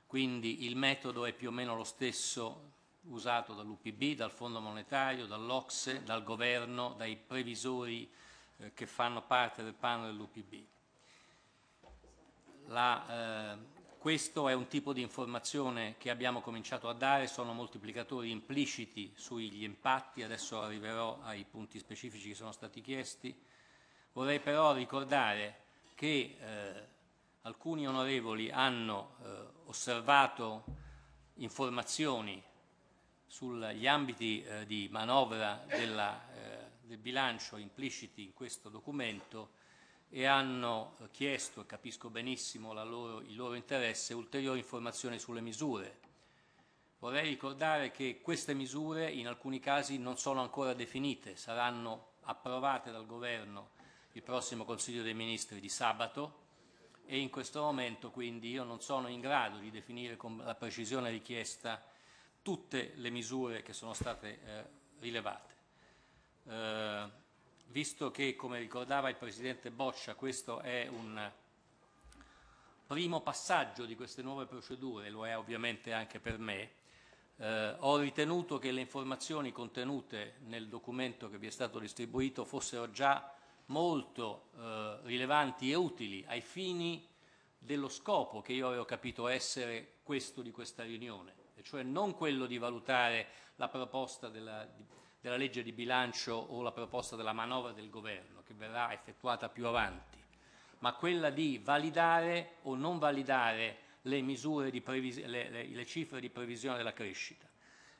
Quindi il metodo è più o meno lo stesso usato dall'UPB, dal Fondo Monetario, dall'Ocse, dal Governo, dai previsori eh, che fanno parte del panel dell'UPB. La, eh, questo è un tipo di informazione che abbiamo cominciato a dare, sono moltiplicatori impliciti sugli impatti, adesso arriverò ai punti specifici che sono stati chiesti. Vorrei però ricordare che eh, alcuni onorevoli hanno eh, osservato informazioni sugli ambiti eh, di manovra della, eh, del bilancio impliciti in questo documento e hanno chiesto, e capisco benissimo loro, il loro interesse, ulteriori informazioni sulle misure. Vorrei ricordare che queste misure in alcuni casi non sono ancora definite, saranno approvate dal Governo il prossimo Consiglio dei Ministri di sabato e in questo momento quindi io non sono in grado di definire con la precisione richiesta tutte le misure che sono state eh, rilevate. Eh, visto che, come ricordava il Presidente Boccia, questo è un primo passaggio di queste nuove procedure, lo è ovviamente anche per me, eh, ho ritenuto che le informazioni contenute nel documento che vi è stato distribuito fossero già molto eh, rilevanti e utili ai fini dello scopo che io avevo capito essere questo di questa riunione, e cioè non quello di valutare la proposta della, della legge di bilancio o la proposta della manovra del governo, che verrà effettuata più avanti, ma quella di validare o non validare le, le, le, le cifre di previsione della crescita.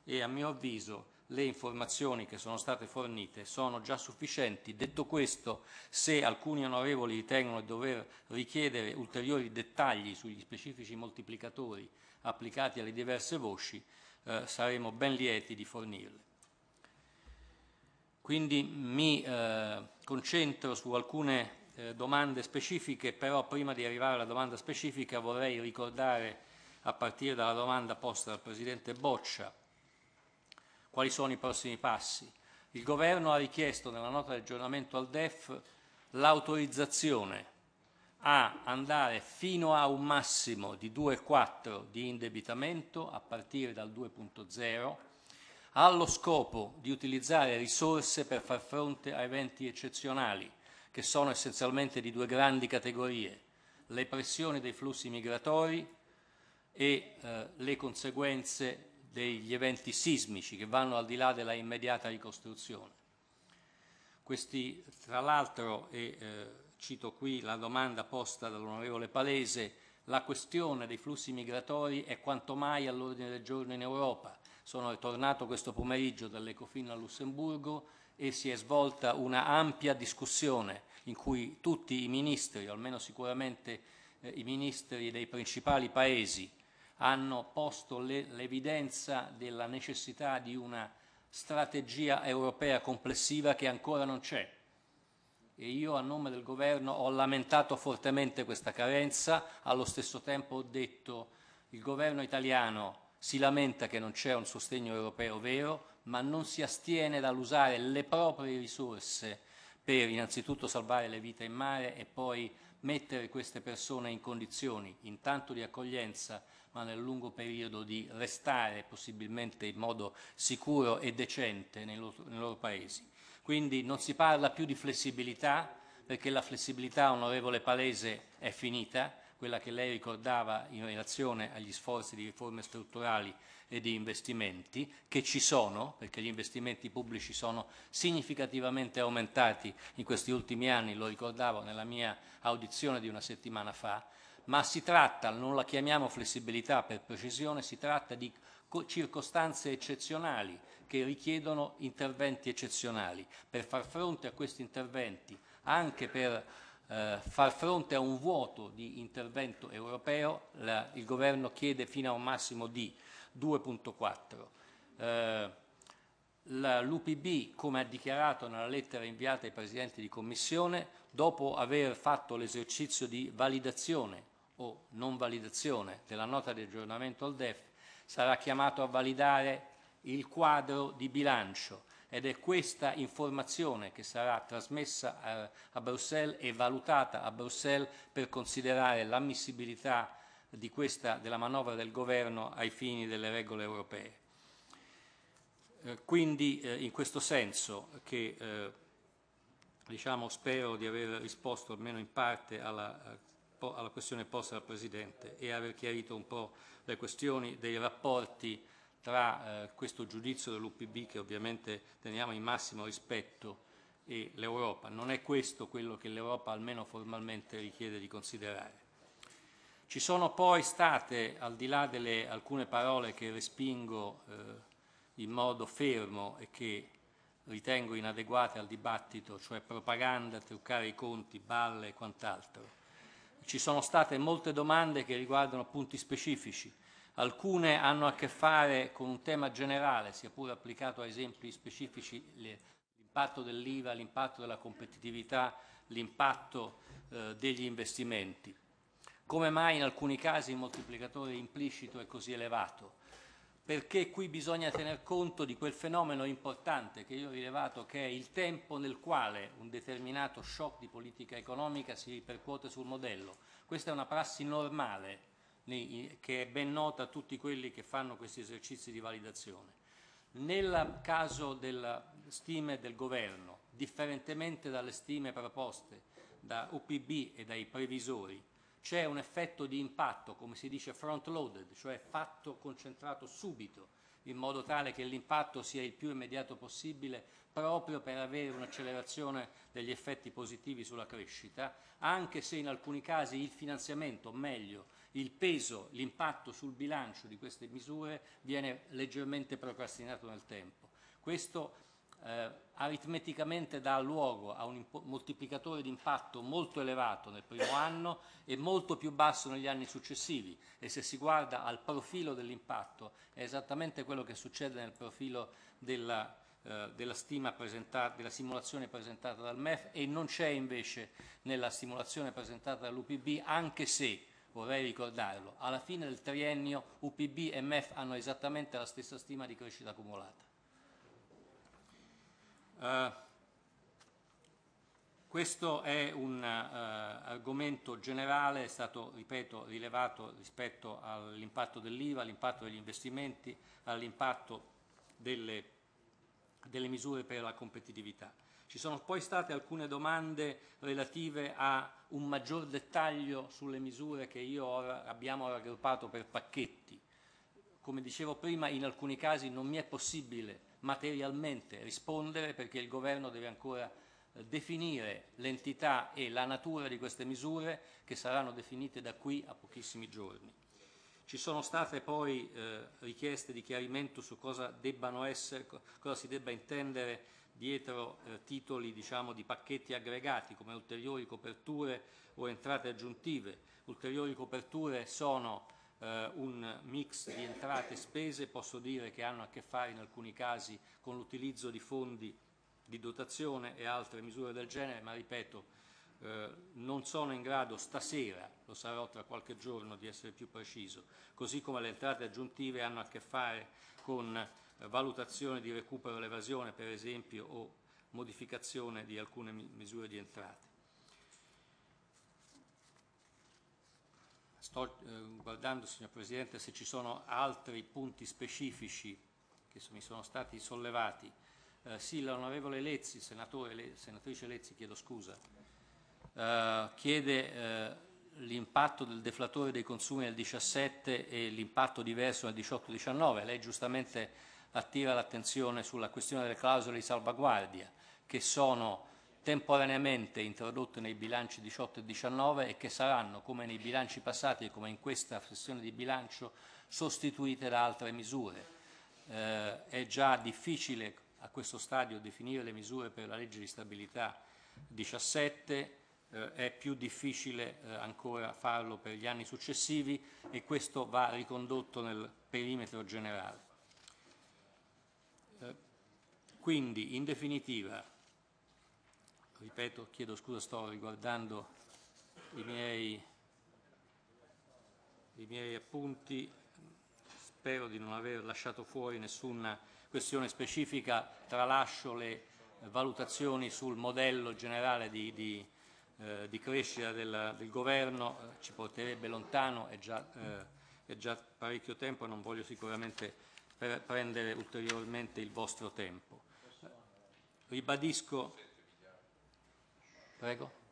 E a mio avviso le informazioni che sono state fornite sono già sufficienti. Detto questo, se alcuni onorevoli ritengono di dover richiedere ulteriori dettagli sugli specifici moltiplicatori applicati alle diverse voci, eh, saremo ben lieti di fornirle. Quindi mi eh, concentro su alcune eh, domande specifiche, però prima di arrivare alla domanda specifica vorrei ricordare, a partire dalla domanda posta dal Presidente Boccia, quali sono i prossimi passi. Il Governo ha richiesto nella nota di aggiornamento al DEF l'autorizzazione a andare fino a un massimo di 2,4 di indebitamento a partire dal 2,0 allo scopo di utilizzare risorse per far fronte a eventi eccezionali, che sono essenzialmente di due grandi categorie, le pressioni dei flussi migratori e eh, le conseguenze degli eventi sismici che vanno al di là della immediata ricostruzione. Questi, tra l'altro, e eh, cito qui la domanda posta dall'onorevole Palese, la questione dei flussi migratori è quanto mai all'ordine del giorno in Europa sono tornato questo pomeriggio dall'Ecofin a Lussemburgo e si è svolta una ampia discussione in cui tutti i ministri, almeno sicuramente eh, i ministri dei principali paesi, hanno posto l'evidenza della necessità di una strategia europea complessiva che ancora non c'è. E io a nome del governo ho lamentato fortemente questa carenza, allo stesso tempo ho detto che il governo italiano si lamenta che non c'è un sostegno europeo vero, ma non si astiene dall'usare le proprie risorse per innanzitutto salvare le vite in mare e poi mettere queste persone in condizioni intanto di accoglienza, ma nel lungo periodo di restare possibilmente in modo sicuro e decente nei loro, nei loro paesi. Quindi non si parla più di flessibilità, perché la flessibilità, onorevole Palese, è finita, quella che lei ricordava in relazione agli sforzi di riforme strutturali e di investimenti, che ci sono, perché gli investimenti pubblici sono significativamente aumentati in questi ultimi anni, lo ricordavo nella mia audizione di una settimana fa, ma si tratta, non la chiamiamo flessibilità per precisione, si tratta di circostanze eccezionali che richiedono interventi eccezionali. Per far fronte a questi interventi, anche per eh, far fronte a un vuoto di intervento europeo, la, il governo chiede fino a un massimo di 2.4. Eh, L'UPB, come ha dichiarato nella lettera inviata ai Presidenti di Commissione, dopo aver fatto l'esercizio di validazione o non validazione della nota di aggiornamento al DEF, sarà chiamato a validare il quadro di bilancio ed è questa informazione che sarà trasmessa a, a Bruxelles e valutata a Bruxelles per considerare l'ammissibilità della manovra del governo ai fini delle regole europee. Eh, quindi eh, in questo senso che eh, diciamo, spero di aver risposto almeno in parte alla, eh, alla questione posta dal Presidente e aver chiarito un po' le questioni dei rapporti tra eh, questo giudizio dell'UPB che ovviamente teniamo in massimo rispetto e l'Europa. Non è questo quello che l'Europa almeno formalmente richiede di considerare. Ci sono poi state, al di là delle alcune parole che respingo eh, in modo fermo e che ritengo inadeguate al dibattito, cioè propaganda, truccare i conti, balle e quant'altro, ci sono state molte domande che riguardano punti specifici Alcune hanno a che fare con un tema generale, sia pure applicato a esempi specifici, l'impatto dell'IVA, l'impatto della competitività, l'impatto eh, degli investimenti. Come mai in alcuni casi il moltiplicatore implicito è così elevato? Perché qui bisogna tener conto di quel fenomeno importante che io ho rilevato, che è il tempo nel quale un determinato shock di politica economica si ripercuote sul modello. Questa è una prassi normale che è ben nota a tutti quelli che fanno questi esercizi di validazione. Nel caso delle stime del governo, differentemente dalle stime proposte da UPB e dai previsori, c'è un effetto di impatto, come si dice front loaded, cioè fatto concentrato subito, in modo tale che l'impatto sia il più immediato possibile proprio per avere un'accelerazione degli effetti positivi sulla crescita, anche se in alcuni casi il finanziamento, meglio il peso, l'impatto sul bilancio di queste misure viene leggermente procrastinato nel tempo. Questo eh, aritmeticamente dà luogo a un moltiplicatore di impatto molto elevato nel primo anno e molto più basso negli anni successivi e se si guarda al profilo dell'impatto è esattamente quello che succede nel profilo della, eh, della, della simulazione presentata dal MEF e non c'è invece nella simulazione presentata dall'UPB anche se vorrei ricordarlo, alla fine del triennio UPB e MEF hanno esattamente la stessa stima di crescita accumulata. Uh, questo è un uh, argomento generale, è stato, ripeto, rilevato rispetto all'impatto dell'IVA, all'impatto degli investimenti, all'impatto delle, delle misure per la competitività. Ci sono poi state alcune domande relative a un maggior dettaglio sulle misure che io ora abbiamo raggruppato per pacchetti. Come dicevo prima, in alcuni casi non mi è possibile materialmente rispondere perché il Governo deve ancora eh, definire l'entità e la natura di queste misure che saranno definite da qui a pochissimi giorni. Ci sono state poi eh, richieste di chiarimento su cosa, debbano essere, cosa si debba intendere dietro eh, titoli diciamo, di pacchetti aggregati come ulteriori coperture o entrate aggiuntive. Ulteriori coperture sono eh, un mix di entrate e spese, posso dire che hanno a che fare in alcuni casi con l'utilizzo di fondi di dotazione e altre misure del genere, ma ripeto, eh, non sono in grado stasera, lo sarò tra qualche giorno, di essere più preciso, così come le entrate aggiuntive hanno a che fare con eh, valutazione di recupero all'evasione per esempio o modificazione di alcune misure di entrate. Sto eh, guardando, signor Presidente, se ci sono altri punti specifici che mi sono stati sollevati. Eh, sì, l'onorevole Lezzi, Le, senatrice Lezzi, chiedo scusa, eh, chiede eh, l'impatto del deflatore dei consumi nel 17 e l'impatto diverso nel 18-19. Lei giustamente attira l'attenzione sulla questione delle clausole di salvaguardia che sono temporaneamente introdotte nei bilanci 18 e 19 e che saranno, come nei bilanci passati e come in questa sessione di bilancio, sostituite da altre misure. Eh, è già difficile a questo stadio definire le misure per la legge di stabilità 17, eh, è più difficile eh, ancora farlo per gli anni successivi e questo va ricondotto nel perimetro generale. Eh, quindi, in definitiva, ripeto, chiedo scusa, sto riguardando i miei, i miei appunti, spero di non aver lasciato fuori nessuna questione specifica, tralascio le valutazioni sul modello generale di, di, eh, di crescita del, del governo, eh, ci porterebbe lontano, è già, eh, è già parecchio tempo non voglio sicuramente per prendere ulteriormente il vostro tempo. Ribadisco... Prego.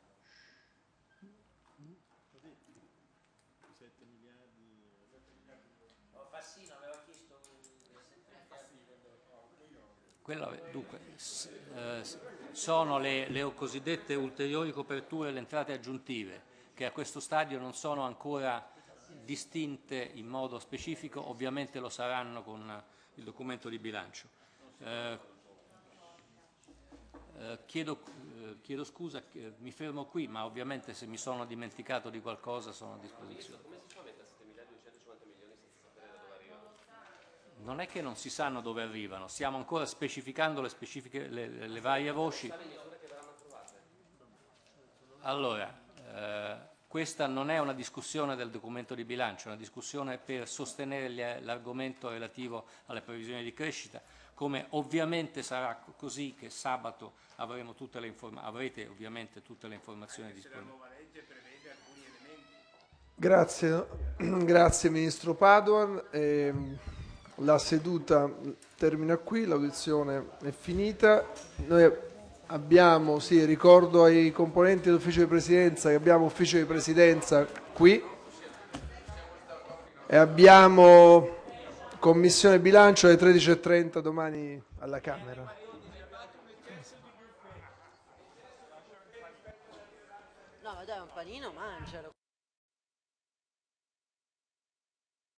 Quella, dunque, eh, sono le, le, cosiddette ulteriori coperture, le entrate aggiuntive, che a questo stadio non sono ancora distinte in modo specifico, ovviamente lo saranno con eh, il documento di bilancio. Eh, eh chiedo, eh, chiedo, scusa, mi fermo qui, ma ovviamente se mi sono dimenticato di qualcosa sono a disposizione. Non è che non si sanno dove arrivano, stiamo ancora specificando le, le, le varie voci. Allora, questa non è una discussione del documento di bilancio, è una discussione per sostenere l'argomento relativo alle previsioni di crescita, come ovviamente sarà così che sabato avremo tutte le avrete ovviamente tutte le informazioni disponibili. Grazie, grazie, Ministro Paduan. Eh, la seduta termina qui, l'audizione è finita. Noi abbiamo, sì, ricordo ai componenti dell'Ufficio di Presidenza che abbiamo un Ufficio di Presidenza qui e abbiamo Commissione bilancio alle 13.30 domani alla Camera. No, dai, un panino, mangialo.